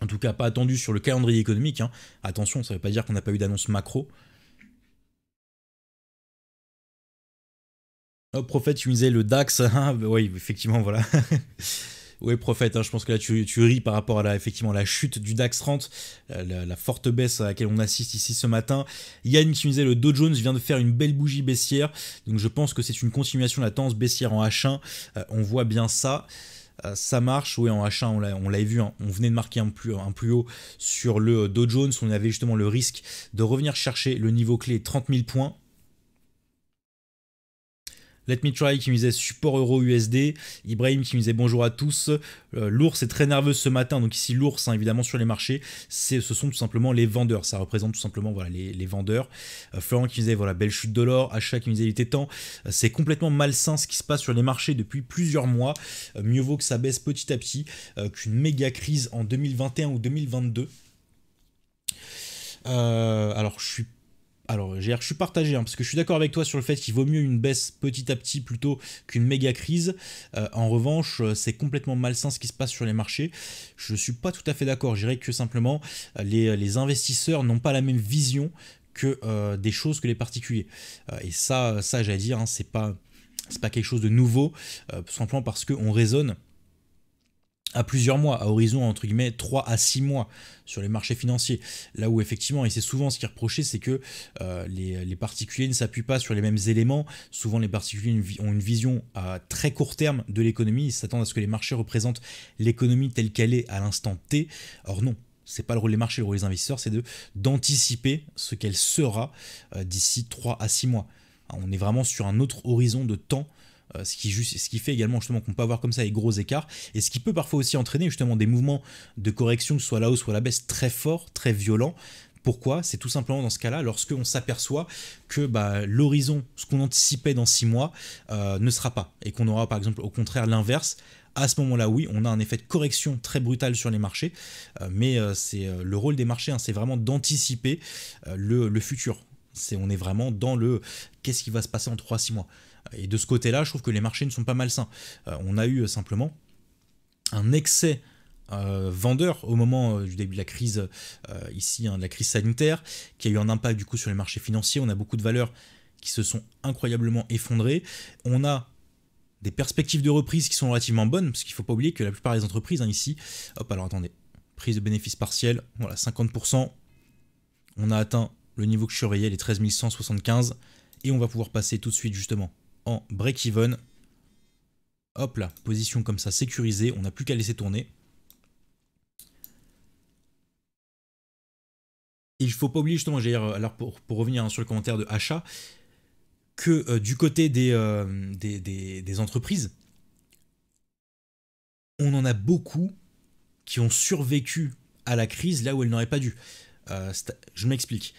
en tout cas pas attendu sur le calendrier économique. Hein. Attention, ça ne veut pas dire qu'on n'a pas eu d'annonce macro. Oh, prophète, tu disais le DAX. Hein. Bah oui, effectivement, voilà. oui, prophète, hein, je pense que là, tu, ris par rapport à la, effectivement, la chute du DAX 30, la, forte baisse à laquelle on assiste ici ce matin. Yann tu me le Dow Jones vient de faire une belle bougie baissière. Donc, je pense que c'est une continuation de la tendance baissière en H1. Euh, on voit bien ça. Euh, ça marche, oui en H1 on l'avait vu, hein. on venait de marquer un plus, un plus haut sur le euh, Dow Jones, on avait justement le risque de revenir chercher le niveau clé 30 000 points, Let Me Try qui disait support euro USD, Ibrahim qui disait bonjour à tous, euh, l'ours est très nerveux ce matin, donc ici l'ours hein, évidemment sur les marchés, c'est ce sont tout simplement les vendeurs, ça représente tout simplement voilà, les, vendeurs, euh, Florent qui disait voilà, belle chute de l'or, Achat qui disait il était temps, euh, c'est complètement malsain ce qui se passe sur les marchés depuis plusieurs mois, mieux vaut que ça baisse petit à petit qu'une méga crise en 2021 ou 2022. alors, je suis alors, je suis partagé, hein, parce que je suis d'accord avec toi sur le fait qu'il vaut mieux une baisse petit à petit plutôt qu'une méga crise. Euh, en revanche, euh, c'est complètement malsain ce qui se passe sur les marchés. Je ne suis pas tout à fait d'accord. Je dirais que simplement, euh, les, investisseurs n'ont pas la même vision que des choses que les particuliers. et ça, ça j'allais dire, hein, c'est pas, pas quelque chose de nouveau, simplement parce qu'on raisonne à plusieurs mois, à horizon entre guillemets 3 à 6 mois sur les marchés financiers. Là où effectivement, et c'est souvent ce qui est reproché, c'est que euh, les, particuliers ne s'appuient pas sur les mêmes éléments. Souvent les particuliers ont une vision à très court terme de l'économie, ils s'attendent à ce que les marchés représentent l'économie telle qu'elle est à l'instant T. Or non, c'est pas le rôle des marchés, le rôle des investisseurs, c'est de d'anticiper ce qu'elle sera euh, d'ici 3 à 6 mois. On est vraiment sur un autre horizon de temps euh, ce, qui fait également justement qu'on peut avoir comme ça des gros écarts, et ce qui peut parfois aussi entraîner justement des mouvements de correction, que soit là la hausse, soit la baisse, très fort, très violent. pourquoi C'est tout simplement dans ce cas-là, lorsqu'on s'aperçoit que bah, l'horizon, ce qu'on anticipait dans 6 mois, euh, ne sera pas. Et qu'on aura par exemple au contraire l'inverse. À ce moment-là, oui, on a un effet de correction très brutal sur les marchés. Euh, mais c'est le rôle des marchés, hein, c'est vraiment d'anticiper le, futur. C'est, on est vraiment dans le qu'est-ce qui va se passer en 3-6 mois. Et de ce côté-là, je trouve que les marchés ne sont pas malsains. Euh, on a eu euh, simplement un excès euh, vendeur au moment du début de la crise ici, hein, de la crise sanitaire, qui a eu un impact du coup sur les marchés financiers. On a beaucoup de valeurs qui se sont incroyablement effondrées. On a des perspectives de reprise qui sont relativement bonnes, parce qu'il ne faut pas oublier que la plupart des entreprises hein, ici, hop, alors attendez, prise de bénéfices partiels, voilà, 50%, on a atteint le niveau que je surveillais, les 13 175, et on va pouvoir passer tout de suite justement en break-even. Hop là, position comme ça sécurisée, on n'a plus qu'à laisser tourner. Il faut pas oublier justement, alors pour, pour, revenir hein, sur le commentaire de Achat, que euh, du côté euh, des, des, entreprises, on en a beaucoup qui ont survécu à la crise là où elle n'aurait pas dû. Euh, je m'explique.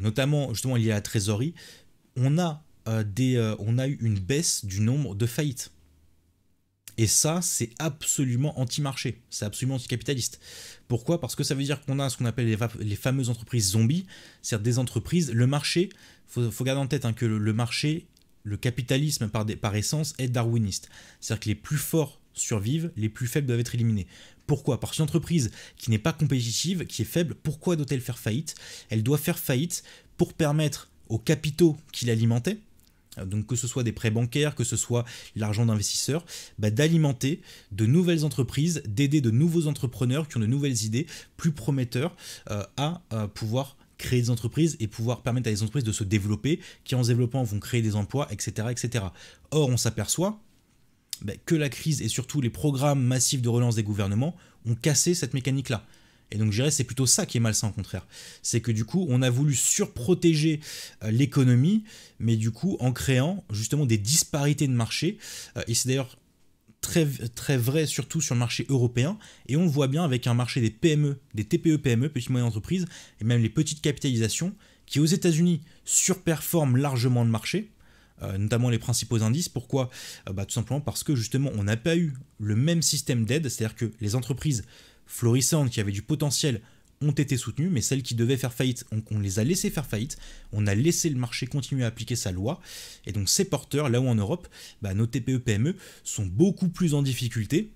notamment, justement, lié à la trésorerie, on a euh, euh, on a eu une baisse du nombre de faillites. Et ça, c'est absolument anti-marché, c'est absolument anti-capitaliste. Pourquoi Parce que ça veut dire qu'on a ce qu'on appelle les, fameuses entreprises zombies, c'est-à-dire des entreprises, le marché, faut, faut garder en tête hein, que le, marché, le capitalisme par, par essence est darwiniste. C'est-à-dire que les plus forts survivent, les plus faibles doivent être éliminés. Pourquoi Parce qu'une entreprise qui n'est pas compétitive, qui est faible, pourquoi doit-elle faire faillite Elle doit faire faillite pour permettre aux capitaux qui l'alimentaient, donc que ce soit des prêts bancaires, que ce soit l'argent d'investisseurs, bah, d'alimenter de nouvelles entreprises, d'aider de nouveaux entrepreneurs qui ont de nouvelles idées plus prometteurs euh, à pouvoir créer des entreprises et pouvoir permettre à des entreprises de se développer, qui en se développant vont créer des emplois, etc. Or, on s'aperçoit bah, que la crise et surtout les programmes massifs de relance des gouvernements ont cassé cette mécanique-là. Et donc je dirais c'est plutôt ça qui est malsain au contraire. C'est que du coup on a voulu surprotéger euh, l'économie, mais du coup en créant justement des disparités de marché. Euh, et c'est d'ailleurs très, très vrai surtout sur le marché européen. Et on le voit bien avec un marché des PME, des TPE-PME, e, petites moyennes entreprises, et même les petites capitalisations, qui aux États-Unis surperforment largement le marché euh, notamment les principaux indices. Pourquoi bah, Tout simplement parce que justement, on n'a pas eu le même système d'aide, c'est-à-dire que les entreprises florissantes, qui avaient du potentiel, ont été soutenues, mais celles qui devaient faire faillite, on, les a laissées faire faillite, on a laissé le marché continuer à appliquer sa loi, et donc ces porteurs, là où en Europe, bah, nos TPE-PME e sont beaucoup plus en difficulté,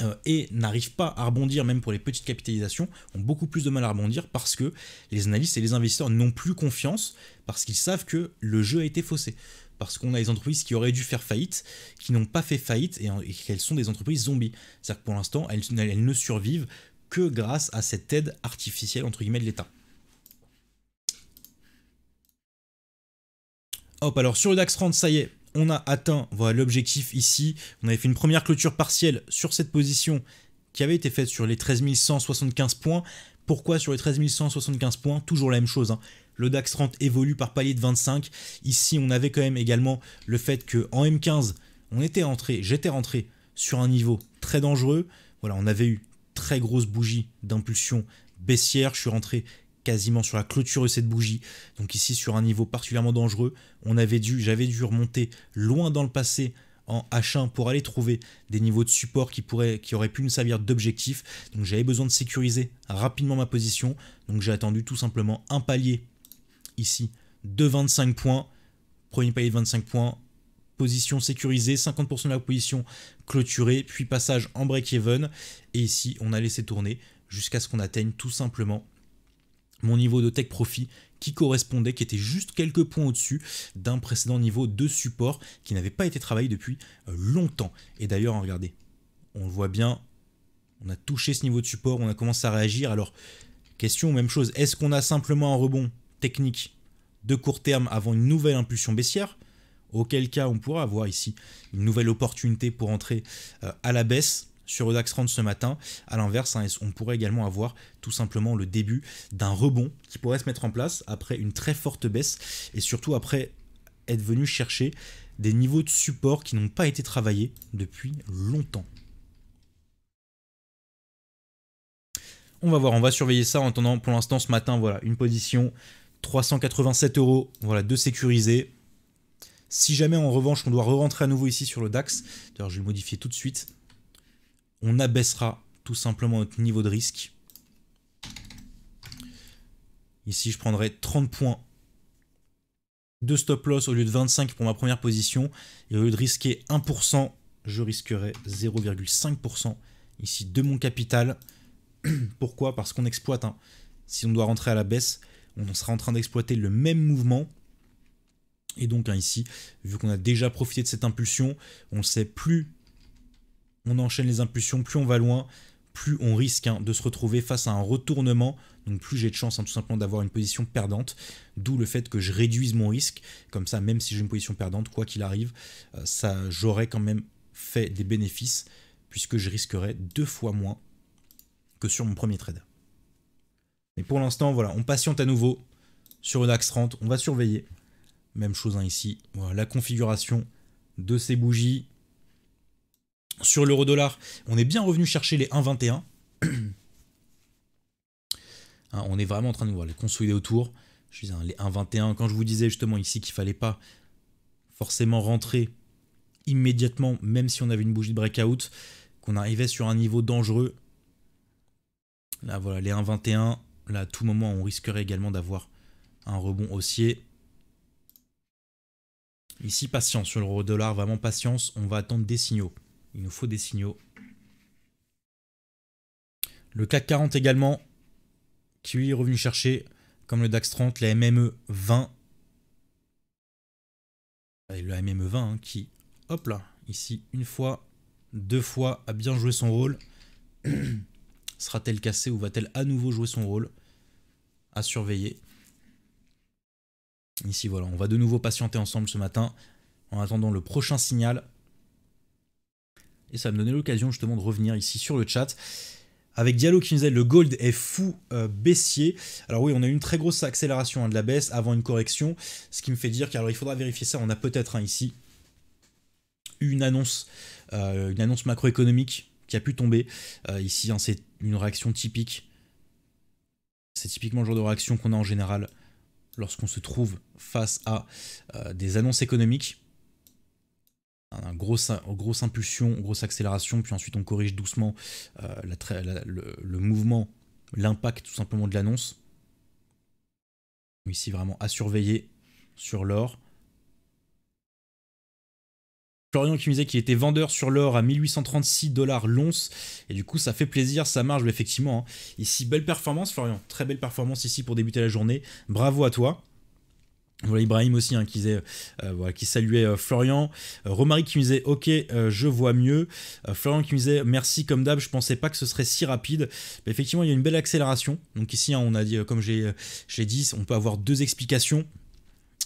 euh, et n'arrivent pas à rebondir, même pour les petites capitalisations, ont beaucoup plus de mal à rebondir parce que les analystes et les investisseurs n'ont plus confiance, parce qu'ils savent que le jeu a été faussé parce qu'on a des entreprises qui auraient dû faire faillite, qui n'ont pas fait faillite et, qu'elles sont des entreprises zombies. C'est-à-dire que pour l'instant, elles, ne survivent que grâce à cette aide artificielle entre guillemets de l'État. Hop, alors sur le DAX 30, ça y est, on a atteint voilà l'objectif ici. On avait fait une première clôture partielle sur cette position qui avait été faite sur les 13 175 points. Pourquoi sur les 13 175 points Toujours la même chose. Hein le DAX 30 évolue par palier de 25. Ici, on avait quand même également le fait que en M15, on était entré j'étais rentré sur un niveau très dangereux. Voilà, on avait eu très grosse bougie d'impulsion baissière. Je suis rentré quasiment sur la clôture de cette bougie. Donc ici sur un niveau particulièrement dangereux, on avait dû, j'avais dû remonter loin dans le passé en H1 pour aller trouver des niveaux de support qui, pourraient, qui auraient pu nous servir d'objectif. Donc j'avais besoin de sécuriser rapidement ma position. Donc j'ai attendu tout simplement un palier ici de 25 points. Premier palier de 25 points, position sécurisée, 50% de la position clôturée, puis passage en break-even. Et ici, on a laissé tourner jusqu'à ce qu'on atteigne tout simplement mon niveau de tech profit qui correspondait, qui était juste quelques points au-dessus d'un précédent niveau de support qui n'avait pas été travaillé depuis euh, longtemps. Et d'ailleurs, hein, regardez, on le voit bien, on a touché ce niveau de support, on a commencé à réagir. Alors, question, même chose, est-ce qu'on a simplement un rebond technique de court terme avant une nouvelle impulsion baissière, auquel cas on pourra avoir ici une nouvelle opportunité pour entrer euh, à la baisse sur le DAX 30 ce matin. À l'inverse, hein, on pourrait également avoir tout simplement le début d'un rebond qui pourrait se mettre en place après une très forte baisse et surtout après être venu chercher des niveaux de support qui n'ont pas été travaillés depuis longtemps. On va voir, on va surveiller ça en attendant pour l'instant ce matin, voilà, une position 387 euros, voilà, de sécuriser Si jamais en revanche on doit rentrer à nouveau ici sur le DAX, alors je vais le modifier tout de suite, on abaissera tout simplement notre niveau de risque. Ici je prendrai 30 points de stop loss au lieu de 25 pour ma première position. Et au lieu de risquer 1%, je risquerai 0,5% ici de mon capital. Pourquoi Parce qu'on exploite. Hein. Si on doit rentrer à la baisse, on sera en train d'exploiter le même mouvement. Et donc hein, ici, vu qu'on a déjà profité de cette impulsion, on sait plus on enchaîne les impulsions, plus on va loin, plus on risque hein, de se retrouver face à un retournement. Donc plus j'ai de chance en hein, tout simplement d'avoir une position perdante, d'où le fait que je réduise mon risque. Comme ça, même si j'ai une position perdante, quoi qu'il arrive, euh, ça j'aurais quand même fait des bénéfices puisque je risquerais deux fois moins que sur mon premier trade. Mais pour l'instant, voilà, on patiente à nouveau sur une Axe 30, on va surveiller. Même chose hein, ici, voilà, la configuration de ces bougies. Sur l'euro dollar, on est bien revenu chercher les 1,21. Hein, on est vraiment en train de voir les consolider autour. Je disais, hein, les 1,21, quand je vous disais justement ici qu'il fallait pas forcément rentrer immédiatement, même si on avait une bougie de breakout, qu'on arrivait sur un niveau dangereux. Là voilà, les 1,21, Là, à tout moment, on risquerait également d'avoir un rebond haussier. Ici, patience sur l'euro dollar, vraiment patience. On va attendre des signaux. Il nous faut des signaux. Le CAC 40 également, qui est revenu chercher, comme le DAX 30, la MME 20. Et le MME 20 hein, qui, hop là, ici, une fois, deux fois, a bien joué son rôle. Sera-t-elle cassée ou va-t-elle à nouveau jouer son rôle À surveiller. Ici, voilà, on va de nouveau patienter ensemble ce matin en attendant le prochain signal. Et ça va me donner l'occasion justement de revenir ici sur le chat. Avec Diallo qui nous disait le gold est fou euh, baissier. Alors oui, on a eu une très grosse accélération hein, de la baisse avant une correction. Ce qui me fait dire qu'il il faudra vérifier ça. On a peut-être hein, ici une annonce, euh, une annonce macroéconomique qui a pu tomber. Euh, ici, hein, c'est une réaction typique. C'est typiquement le genre de réaction qu'on a en général lorsqu'on se trouve face à euh, des annonces économiques. Un gros, grosse impulsion, grosse accélération, puis ensuite on corrige doucement euh, le, le mouvement, l'impact tout simplement de l'annonce. Ici vraiment à surveiller sur l'or. Florian qui me disait qu'il était vendeur sur l'or à 1836 dollars l'once. Et du coup, ça fait plaisir, ça marche, bah, effectivement. Hein. Ici, belle performance, Florian. Très belle performance ici pour débuter la journée. Bravo à toi. Voilà Ibrahim aussi hein, qui, euh, qui saluait euh, Florian. Euh, Romaric qui me disait Ok, je vois mieux. Florian qui me disait Merci comme d'hab, je pensais pas que ce serait si rapide. Mais bah, effectivement, il y a une belle accélération. Donc ici, hein, on a dit, comme j'ai dit, on peut avoir deux explications.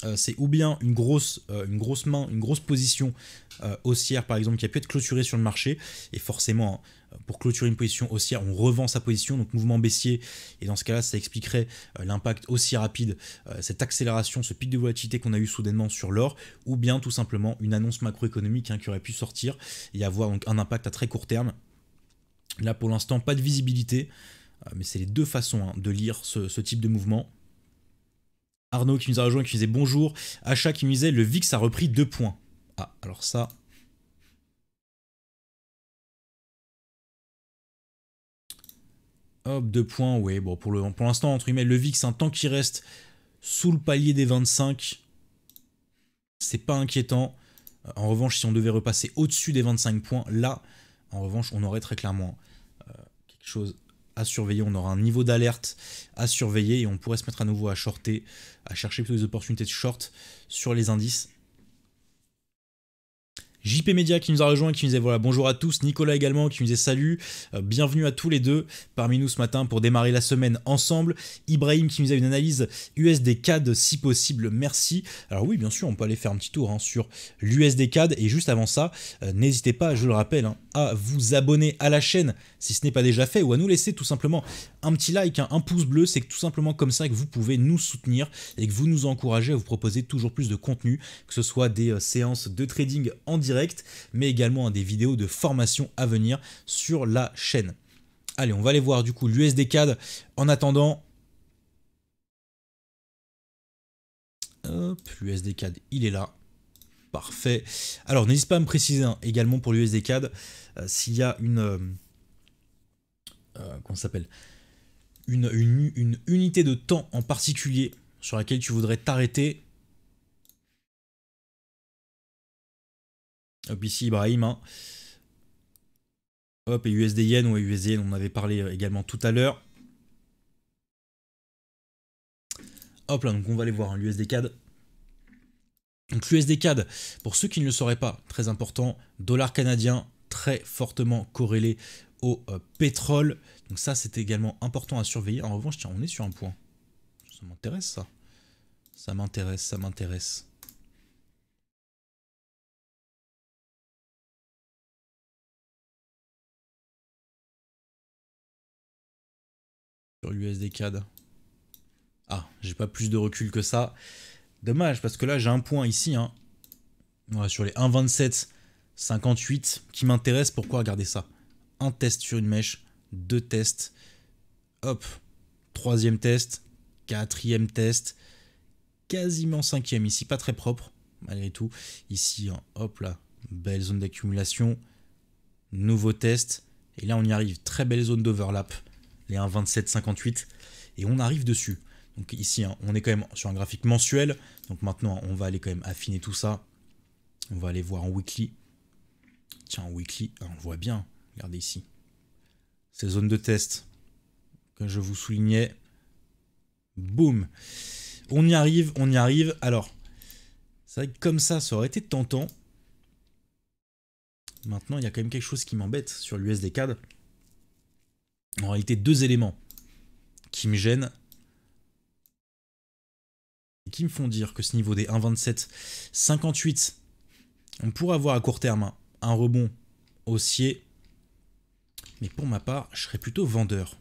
Euh, c'est ou bien une grosse, euh, une grosse main, une grosse position euh, haussière par exemple qui a pu être clôturée sur le marché. Et forcément, hein, pour clôturer une position haussière, on revend sa position, donc mouvement baissier. Et dans ce cas-là, ça expliquerait l'impact aussi rapide, cette accélération, ce pic de volatilité qu'on a eu soudainement sur l'or, ou bien tout simplement une annonce macroéconomique hein, qui aurait pu sortir et avoir un impact à très court terme. Là pour l'instant, pas de visibilité, mais c'est les deux façons hein, de lire ce type de mouvement. Arnaud qui nous a rejoint, qui disait bonjour. Achat qui nous disait le VIX a repris deux points. Ah, alors ça. Hop, deux points, oui Bon, pour l'instant, pour entre guillemets, le VIX, un temps qui reste sous le palier des 25, c'est pas inquiétant. Euh, en revanche, si on devait repasser au-dessus des 25 points, là, en revanche, on aurait très clairement euh, quelque chose à surveiller, on aura un niveau d'alerte à surveiller et on pourrait se mettre à nouveau à shorter, à chercher plutôt des opportunités de short sur les indices. JP Media qui nous a rejoint qui nous disait voilà bonjour à tous, Nicolas également qui nous disait salut, euh, bienvenue à tous les deux parmi nous ce matin pour démarrer la semaine ensemble. Ibrahim qui nous a une analyse USD CAD si possible, merci. Alors oui bien sûr on peut aller faire un petit tour hein, sur l'USD CAD et juste avant ça euh, n'hésitez pas je le rappelle hein, à vous abonner à la chaîne si ce n'est pas déjà fait, ou à nous laisser tout simplement un petit like, hein, un, pouce bleu, c'est tout simplement comme ça que vous pouvez nous soutenir et que vous nous encouragez à vous proposer toujours plus de contenu, que ce soit des euh, séances de trading en direct, mais également hein, des vidéos de formation à venir sur la chaîne. Allez, on va aller voir du coup l'USD CAD. En attendant, Hop, l'USD CAD, il est là. Parfait. Alors, n'hésite pas à me préciser hein, également pour l'USD CAD euh, s'il y a une... Euh, qu'on euh, s'appelle une, une, une, unité de temps en particulier sur laquelle tu voudrais t'arrêter. Hop ici Ibrahim. Hein. Hop et USD Yen ou USD on avait parlé également tout à l'heure. Hop là donc on va aller voir hein, l'USD CAD. Donc l'USD CAD, pour ceux qui ne le sauraient pas, très important, dollar canadien très fortement corrélé au euh, pétrole. Donc ça, c'est également important à surveiller. En revanche, tiens, on est sur un point. Ça m'intéresse, ça. Ça m'intéresse, ça m'intéresse. Sur l'USD CAD. Ah, j'ai pas plus de recul que ça. Dommage, parce que là, j'ai un point ici. Hein. sur les 1,27, 58, qui m'intéresse. Pourquoi regarder ça un test sur une mèche, deux tests, hop, troisième test, quatrième test, quasiment cinquième, ici pas très propre, malgré tout, ici, hein, hop là, belle zone d'accumulation, nouveau test, et là on y arrive, très belle zone d'overlap, les 1,27,58, 58, et on arrive dessus. Donc ici, hein, on est quand même sur un graphique mensuel. Donc maintenant, on va aller quand même affiner tout ça. On va aller voir en weekly. Tiens, weekly, ah, on voit bien. Regardez ici. Ces zones de test que je vous soulignais. Boum. On y arrive, on y arrive. Alors, c'est vrai que comme ça, ça aurait été tentant. Maintenant, il y a quand même quelque chose qui m'embête sur l'USD CAD. En réalité, deux éléments qui me gênent et qui me font dire que ce niveau des 1,27, 58, on pourrait avoir à court terme un rebond haussier mais pour ma part, je serais plutôt vendeur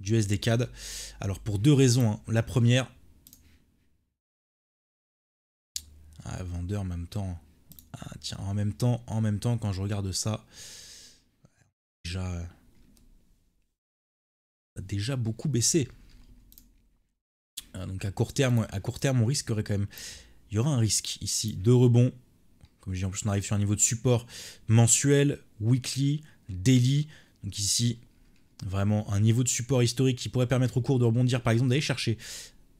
du cad Alors pour deux raisons. Hein. La première, ah, vendeur en même temps. Hein. Ah, tiens, en même temps, en même temps, quand je regarde ça, déjà, euh, déjà beaucoup baissé. Ah, donc à court terme, à court terme, on risquerait quand même. Il y aura un risque ici de rebond. Comme je dis, en plus, on arrive sur un niveau de support mensuel, weekly, daily. Donc ici, vraiment un niveau de support historique qui pourrait permettre au cours de rebondir, par exemple, d'aller chercher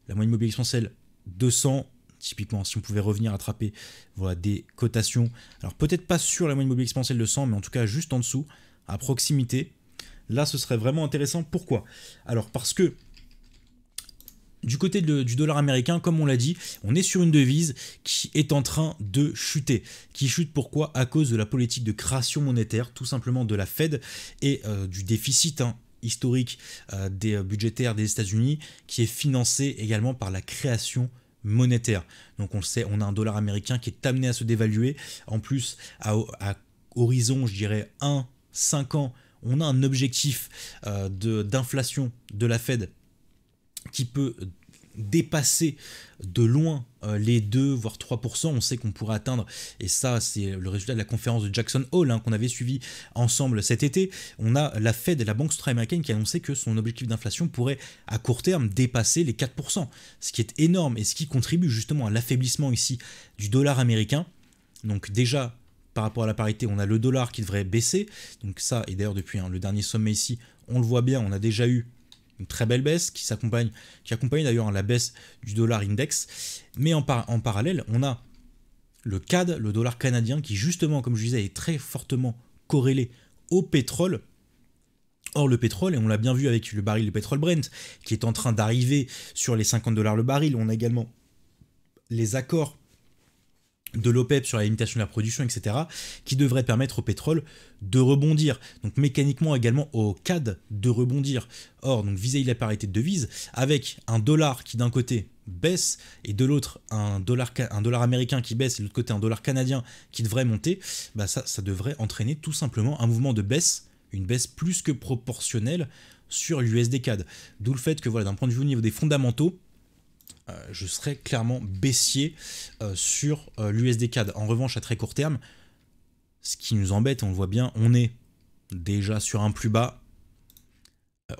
la moyenne mobile exponentielle 200, typiquement, si on pouvait revenir attraper voilà, des cotations. Alors peut-être pas sur la moyenne mobile exponentielle de 100, mais en tout cas juste en dessous, à proximité. Là, ce serait vraiment intéressant. Pourquoi Alors parce que du côté du dollar américain, comme on l'a dit, on est sur une devise qui est en train de chuter. Qui chute pourquoi À cause de la politique de création monétaire, tout simplement de la Fed et euh, du déficit hein, historique budgétaire euh, des euh, budgétaires des États-Unis, qui est financé également par la création monétaire. Donc on le sait, on a un dollar américain qui est amené à se dévaluer. En plus, à, horizon, je dirais 1, 5 ans, on a un objectif d'inflation de la Fed qui peut dépasser de loin euh, les 2 voire 3%. On sait qu'on pourrait atteindre, et ça c'est le résultat de la conférence de Jackson Hole hein, qu'on avait suivi ensemble cet été. On a la Fed et la Banque centrale américaine qui annoncé que son objectif d'inflation pourrait à court terme dépasser les 4%, ce qui est énorme et ce qui contribue justement à l'affaiblissement ici du dollar américain. Donc déjà par rapport à la parité, on a le dollar qui devrait baisser. Donc ça, et d'ailleurs depuis hein, le dernier sommet ici, on le voit bien, on a déjà eu une très belle baisse qui s'accompagne, qui accompagne d'ailleurs la baisse du dollar index. Mais en, en parallèle, on a le CAD, le dollar canadien, qui justement, comme je disais, est très fortement corrélé au pétrole. Or, le pétrole, et on l'a bien vu avec le baril de pétrole Brent, qui est en train d'arriver sur les 50 dollars le baril, on a également les accords de l'OPEP e sur la limitation de la production, etc., qui devrait permettre au pétrole de rebondir. Donc mécaniquement également au CAD de rebondir. Or, donc vis-à-vis de la parité de devise, avec un dollar qui d'un côté baisse et de l'autre un dollar, un dollar américain qui baisse et de l'autre côté un dollar canadien qui devrait monter, bah ça, ça devrait entraîner tout simplement un mouvement de baisse, une baisse plus que proportionnelle sur l'USD CAD. D'où le fait que voilà, d'un point de vue niveau des fondamentaux, euh, je serais clairement baissier euh, sur euh, l'USD CAD. En revanche, à très court terme, ce qui nous embête, on le voit bien, on est déjà sur un plus bas.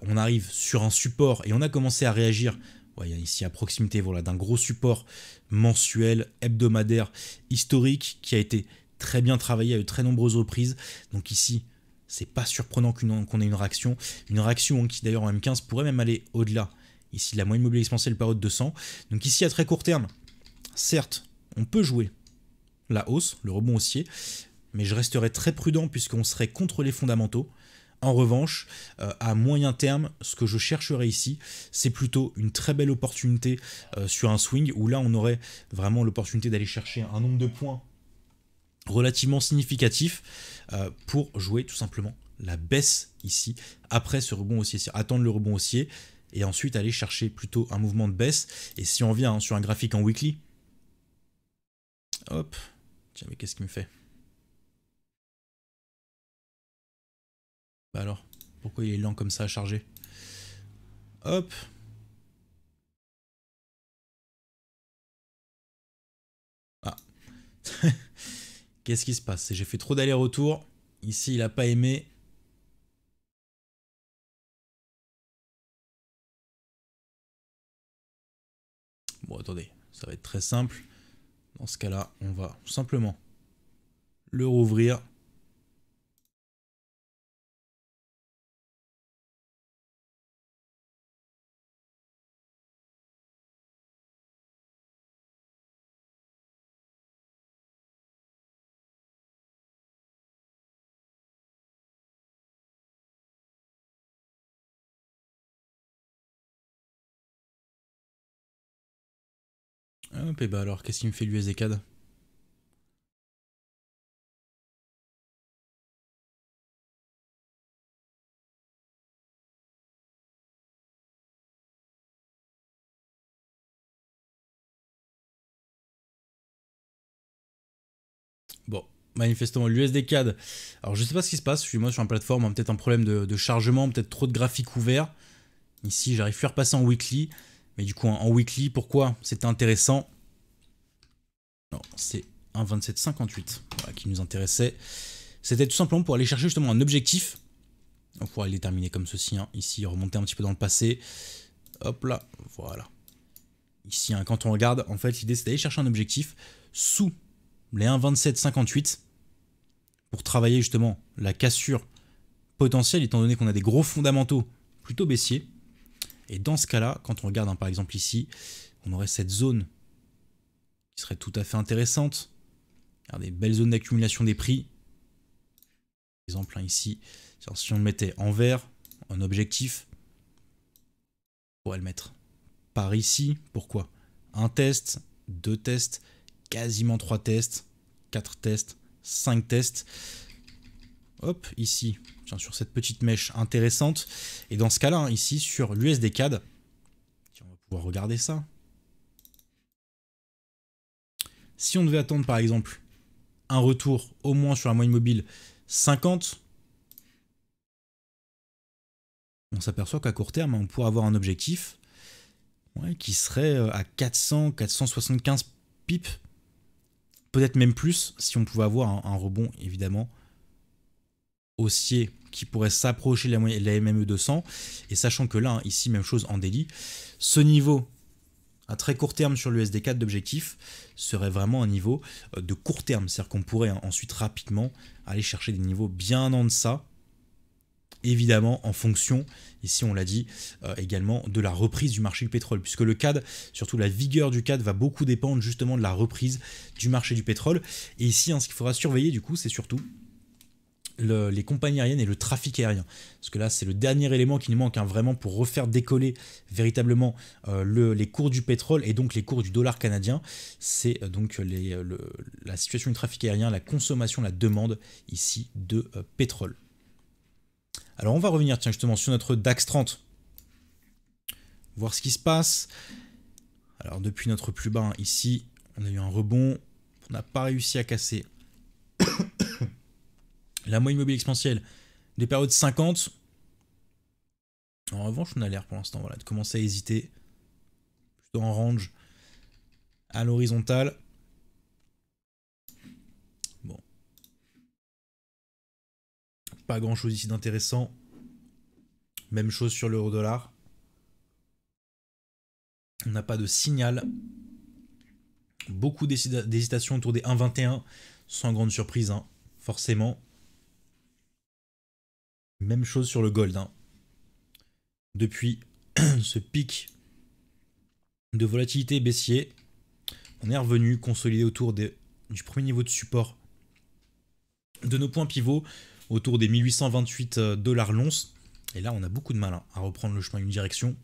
on arrive sur un support et on a commencé à réagir voyez ici à proximité voilà, d'un gros support mensuel, hebdomadaire, historique, qui a été très bien travaillé à de très nombreuses reprises. Donc ici, c'est pas surprenant qu'on ait une réaction. Une réaction qui d'ailleurs en M15 pourrait même aller au-delà Ici, la moyenne mobile exponentielle par haute de 100. Donc ici, à très court terme, certes, on peut jouer la hausse, le rebond haussier, mais je resterai très prudent puisqu'on serait contre les fondamentaux. En revanche, euh, à moyen terme, ce que je chercherai ici, c'est plutôt une très belle opportunité euh, sur un swing où là, on aurait vraiment l'opportunité d'aller chercher un nombre de points relativement significatif euh, pour jouer tout simplement la baisse ici après ce rebond haussier. Attendre le rebond haussier, et ensuite aller chercher plutôt un mouvement de baisse. Et si on vient hein, sur un graphique en weekly, hop, tiens mais qu'est-ce qu'il me fait bah alors, pourquoi il est lent comme ça à charger Hop Ah Qu'est-ce qui se passe J'ai fait trop d'aller-retour. Ici, il n'a pas aimé. Bon, attendez, ça va être très simple. Dans ce cas-là, on va simplement le rouvrir. et bah alors, qu'est-ce qui me fait l'usd Bon, manifestement, l'USD CAD. Alors, je sais pas ce qui se passe. Je suis moi sur une plateforme, hein, peut-être un problème de, chargement, peut-être trop de graphiques ouverts. Ici, j'arrive plus à repasser en weekly. Mais du coup, en weekly, pourquoi C'était intéressant c'est un qui nous intéressait. C'était tout simplement pour aller chercher justement un objectif. On pourra les terminer comme ceci, hein. ici, remonter un petit peu dans le passé. Hop là, voilà. Ici, hein, quand on regarde, en fait, l'idée c'est d'aller chercher un objectif sous les 1,27,58 pour travailler justement la cassure potentielle, étant donné qu'on a des gros fondamentaux plutôt baissiers. Et dans ce cas-là, quand on regarde hein, par exemple ici, on aurait cette zone serait tout à fait intéressante. Regardez, belle zone d'accumulation des prix. Par exemple, hein, ici, si on le mettait en vert, en objectif, on pourrait le mettre par ici. Pourquoi Un test, deux tests, quasiment trois tests, quatre tests, cinq tests. Hop, ici, tiens, sur cette petite mèche intéressante. Et dans ce cas-là, hein, ici, sur l'USD CAD, on va pouvoir regarder ça si on devait attendre par exemple un retour au moins sur la moyenne mobile 50, on s'aperçoit qu'à court terme, on pourrait avoir un objectif qui serait euh, à 400, 475 pips, peut-être même plus si on pouvait avoir un, rebond évidemment haussier qui pourrait s'approcher de la, la MME 200. Et sachant que là, hein, ici, même chose en délit, ce niveau un très court terme sur lusd 4 d'objectif serait vraiment un niveau euh, de court terme. C'est-à-dire qu'on pourrait ensuite rapidement aller chercher des niveaux bien en deçà, évidemment en fonction, ici on l'a dit, euh, également de la reprise du marché du pétrole, puisque le CAD, surtout la vigueur du CAD, va beaucoup dépendre justement de la reprise du marché du pétrole. Et ici, hein, ce qu'il faudra surveiller du coup, c'est surtout les compagnies aériennes et le trafic aérien. Parce que là, c'est le dernier élément qui nous manque hein, vraiment pour refaire décoller véritablement euh, les cours du pétrole et donc les cours du dollar canadien. C'est euh, donc les, euh, la situation du trafic aérien, la consommation, la demande ici de pétrole. Alors on va revenir tiens, justement sur notre DAX 30, voir ce qui se passe. Alors depuis notre plus bas hein, ici, on a eu un rebond, on n'a pas réussi à casser la moyenne mobile exponentielle des périodes 50. En revanche, on a l'air pour l'instant voilà, de commencer à hésiter. Plutôt en range à l'horizontale. Bon. Pas grand chose ici d'intéressant. Même chose sur l'euro dollar. On n'a pas de signal. Beaucoup d'hésitation autour des 1,21, sans grande surprise, hein, forcément. Même chose sur le gold. Hein. Depuis ce pic de volatilité baissier, on est revenu consolider autour des, du premier niveau de support de nos points pivots, autour des 1828 euh, dollars l'once. Et là, on a beaucoup de mal hein, à reprendre le chemin d'une direction.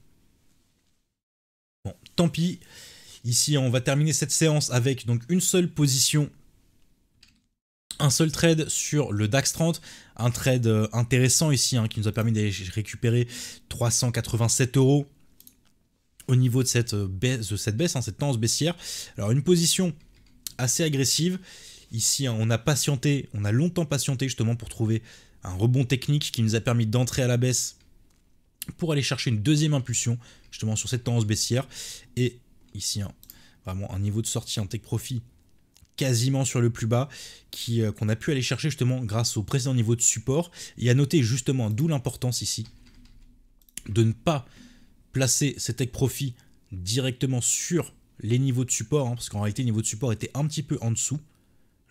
Bon, tant pis. Ici, on va terminer cette séance avec donc une seule position un seul trade sur le DAX 30, un trade euh, intéressant ici hein, qui nous a permis d'aller récupérer 387 euros au niveau de cette euh, baisse, de cette, baisse hein, cette tendance baissière. Alors une position assez agressive. Ici, hein, on a patienté, on a longtemps patienté justement pour trouver un rebond technique qui nous a permis d'entrer à la baisse pour aller chercher une deuxième impulsion justement sur cette tendance baissière. Et ici, hein, vraiment un niveau de sortie en take profit quasiment sur le plus bas, euh, qu'on a pu aller chercher justement grâce au précédent niveau de support. Et à noter justement, d'où l'importance ici, de ne pas placer cette tech profit directement sur les niveaux de support, hein, parce qu'en réalité, le niveau de support était un petit peu en dessous,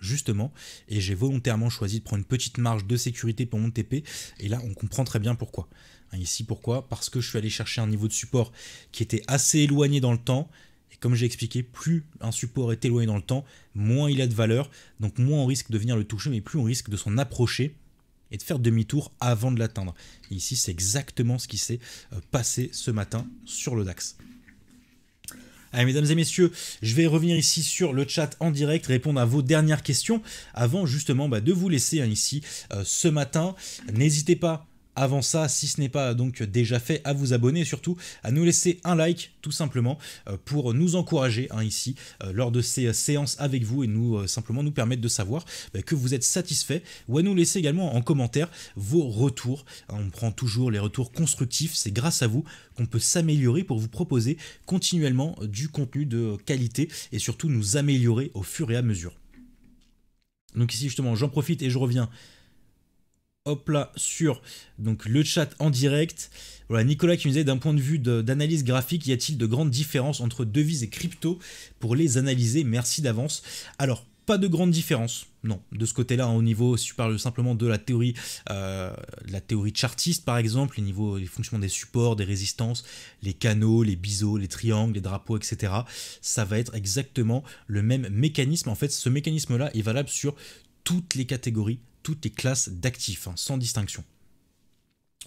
justement, et j'ai volontairement choisi de prendre une petite marge de sécurité pour mon TP, et là, on comprend très bien pourquoi. Hein, ici, pourquoi Parce que je suis allé chercher un niveau de support qui était assez éloigné dans le temps, comme j'ai expliqué, plus un support est éloigné dans le temps, moins il a de valeur, donc moins on risque de venir le toucher, mais plus on risque de s'en approcher et de faire demi-tour avant de l'atteindre. Ici, c'est exactement ce qui s'est euh, passé ce matin sur le DAX. Allez, mesdames et messieurs, je vais revenir ici sur le chat en direct, répondre à vos dernières questions avant justement bah, de vous laisser hein, ici euh, ce matin. N'hésitez pas avant ça, si ce n'est pas donc déjà fait, à vous abonner et surtout à nous laisser un like tout simplement euh, pour nous encourager hein, ici euh, lors de ces euh, séances avec vous et nous simplement nous permettre de savoir bah, que vous êtes satisfait ou à nous laisser également en commentaire vos retours. Hein. on prend toujours les retours constructifs, c'est grâce à vous qu'on peut s'améliorer pour vous proposer continuellement du contenu de qualité et surtout nous améliorer au fur et à mesure. Donc ici justement j'en profite et je reviens hop là, sur donc, le chat en direct. Voilà, Nicolas qui nous disait d'un point de vue d'analyse graphique, y a-t-il de grandes différences entre devises et crypto pour les analyser Merci d'avance. Alors, pas de grandes différences non, de ce côté-là, hein, au niveau, si tu parles simplement de la théorie, euh, la théorie chartiste par exemple, au niveau des fonctions des supports, des résistances, les canaux, les biseaux, les triangles, les drapeaux, etc., ça va être exactement le même mécanisme. En fait, ce mécanisme-là est valable sur toutes les catégories toutes les classes d'actifs, hein, sans distinction.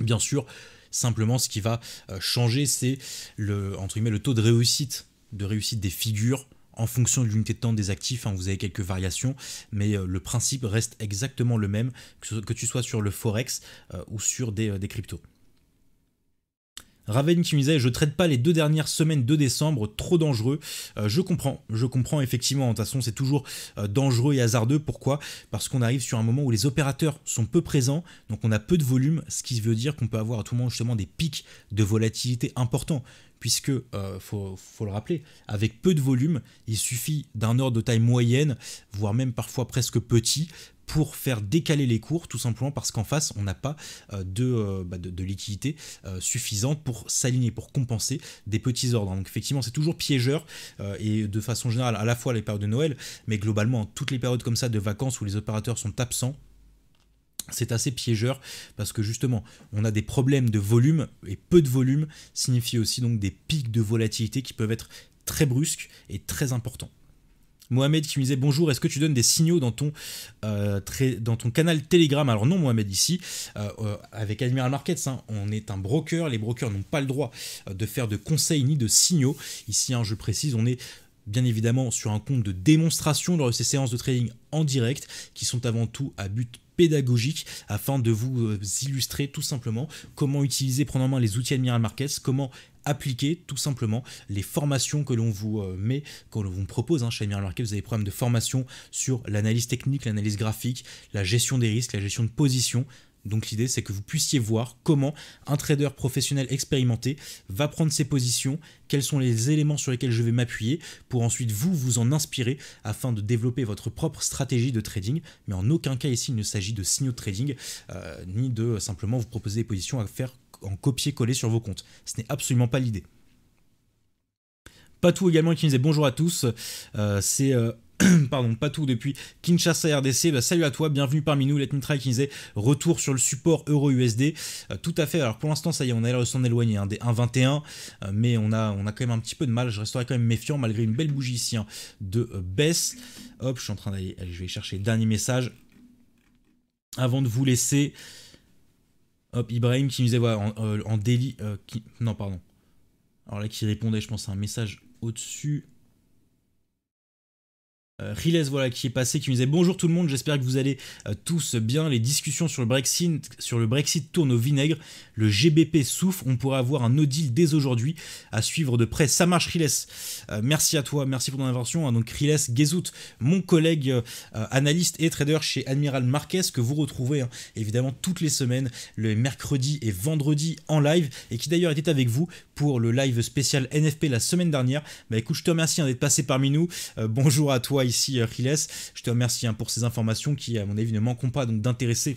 Bien sûr, simplement ce qui va euh, changer, c'est le, entre le taux de réussite, de réussite des figures en fonction de l'unité de temps des actifs. Hein. vous avez quelques variations, mais euh, le principe reste exactement le même, que, que tu sois sur le Forex euh, ou sur des, des cryptos. Raven qui me disait je traite pas les deux dernières semaines de décembre, trop dangereux. Euh, je comprends, je comprends effectivement. De toute façon, c'est toujours euh, dangereux et hasardeux. Pourquoi Parce qu'on arrive sur un moment où les opérateurs sont peu présents, donc on a peu de volume, ce qui veut dire qu'on peut avoir à tout moment justement des pics de volatilité importants puisque, euh, faut, le rappeler, avec peu de volume, il suffit d'un ordre de taille moyenne, voire même parfois presque petit, pour faire décaler les cours, tout simplement parce qu'en face, on n'a pas euh, euh, bah, de, de, liquidité euh, suffisante pour s'aligner, pour compenser des petits ordres. Donc effectivement, c'est toujours piégeur, et de façon générale, à la fois les périodes de Noël, mais globalement, toutes les périodes comme ça de vacances où les opérateurs sont absents, c'est assez piégeur parce que justement on a des problèmes de volume et peu de volume signifie aussi donc des pics de volatilité qui peuvent être très brusques et très importants. Mohamed qui me disait bonjour, est-ce que tu donnes des signaux dans ton, euh, dans ton canal Telegram Alors non Mohamed ici, euh, euh, avec Admiral Markets, hein, on est un broker, les brokers n'ont pas le droit de faire de conseils ni de signaux. Ici, hein, je précise, on est bien évidemment sur un compte de démonstration lors de ces séances de trading en direct qui sont avant tout à but pédagogique afin de vous illustrer tout simplement comment utiliser, prendre en main les outils Admiral Markets, comment appliquer tout simplement les formations que l'on vous euh, met, que l'on vous propose. chez hein. chez Market, vous avez des programmes de formation sur l'analyse technique, l'analyse graphique, la gestion des risques, la gestion de position. Donc l'idée, c'est que vous puissiez voir comment un trader professionnel expérimenté va prendre ses positions, quels sont les éléments sur lesquels je vais m'appuyer pour ensuite vous vous en inspirer afin de développer votre propre stratégie de trading. Mais en aucun cas ici, il ne s'agit de signaux de trading euh, ni de simplement vous proposer des positions à faire en copier-coller sur vos comptes. Ce n'est absolument pas l'idée. Patou également qui nous disait bonjour à tous. Euh, c'est euh, pardon, pas tout depuis Kinshasa RDC. Bah, salut à toi, bienvenue parmi nous. Let me try qui disait retour sur le support euro-USD. Euh, tout à fait. Alors pour l'instant, ça y est, on a l'air de s'en éloigner hein, des 1,21, mais on a, on a quand même un petit peu de mal. Je resterai quand même méfiant malgré une belle bougie ici hein, de baisse. Hop, je suis en train d'aller, je vais chercher le dernier message avant de vous laisser. Hop, Ibrahim qui nous disait voilà, euh, en, délit. Euh, non, pardon. Alors là, qui répondait, je pense, à un message au-dessus. Euh, Riles voilà qui est passé qui me disait bonjour tout le monde j'espère que vous allez euh, tous bien les discussions sur le Brexit sur le Brexit tournent au vinaigre le GBP souffre on pourrait avoir un no deal dès aujourd'hui à suivre de près ça marche Riles euh, merci à toi merci pour ton invention hein. donc Riles Gezout mon collègue analyste et trader chez Admiral Marquez que vous retrouvez hein, évidemment toutes les semaines le mercredi et vendredi en live et qui d'ailleurs était avec vous pour le live spécial NFP la semaine dernière bah écoute je te remercie hein, d'être passé parmi nous bonjour à toi ici Riles. Euh, Je te remercie hein, pour ces informations qui, à mon avis, ne manquons pas d'intéresser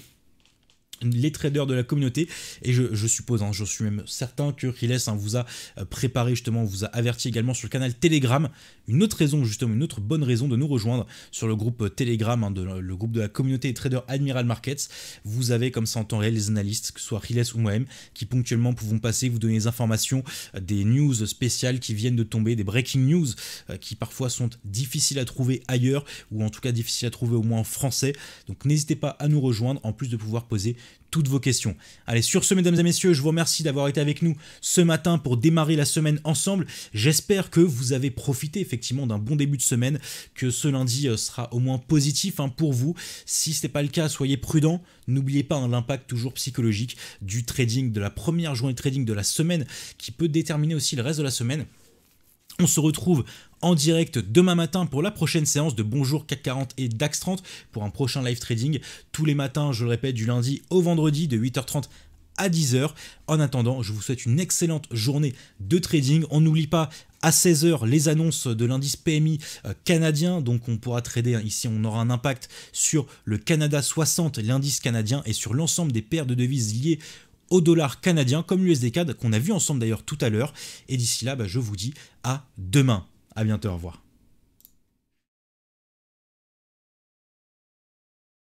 les traders de la communauté et je, suppose, hein, je suis même certain que Riles hein, vous a euh, préparé justement, vous a averti également sur le canal Telegram, une autre raison justement, une autre bonne raison de nous rejoindre sur le groupe euh, Telegram, hein, de, le groupe de la communauté des traders Admiral Markets, vous avez comme ça en temps réel les analystes, que ce soit Riles ou moi-même, qui ponctuellement pouvons passer, vous donner des informations, euh, des news spéciales qui viennent de tomber, des breaking news qui parfois sont difficiles à trouver ailleurs ou en tout cas difficiles à trouver au moins en français, donc n'hésitez pas à nous rejoindre en plus de pouvoir poser toutes vos questions. Allez, sur ce, mesdames et messieurs, je vous remercie d'avoir été avec nous ce matin pour démarrer la semaine ensemble. J'espère que vous avez profité effectivement d'un bon début de semaine, que ce lundi euh, sera au moins positif hein, pour vous. Si ce n'est pas le cas, soyez prudents. N'oubliez pas hein, l'impact toujours psychologique du trading, de la première journée de trading de la semaine, qui peut déterminer aussi le reste de la semaine. On se retrouve en direct demain matin pour la prochaine séance de Bonjour CAC 40 et DAX 30 pour un prochain live trading. Tous les matins, je le répète, du lundi au vendredi de 8h30 à 10h. En attendant, je vous souhaite une excellente journée de trading. On n'oublie pas à 16h les annonces de l'indice PMI euh, canadien. Donc on pourra trader hein. ici, on aura un impact sur le Canada 60, l'indice canadien et sur l'ensemble des paires de devises liées au dollar canadien comme l'USD qu'on a vu ensemble d'ailleurs tout à l'heure. Et d'ici là, bah, je vous dis à demain. À bientôt, au revoir.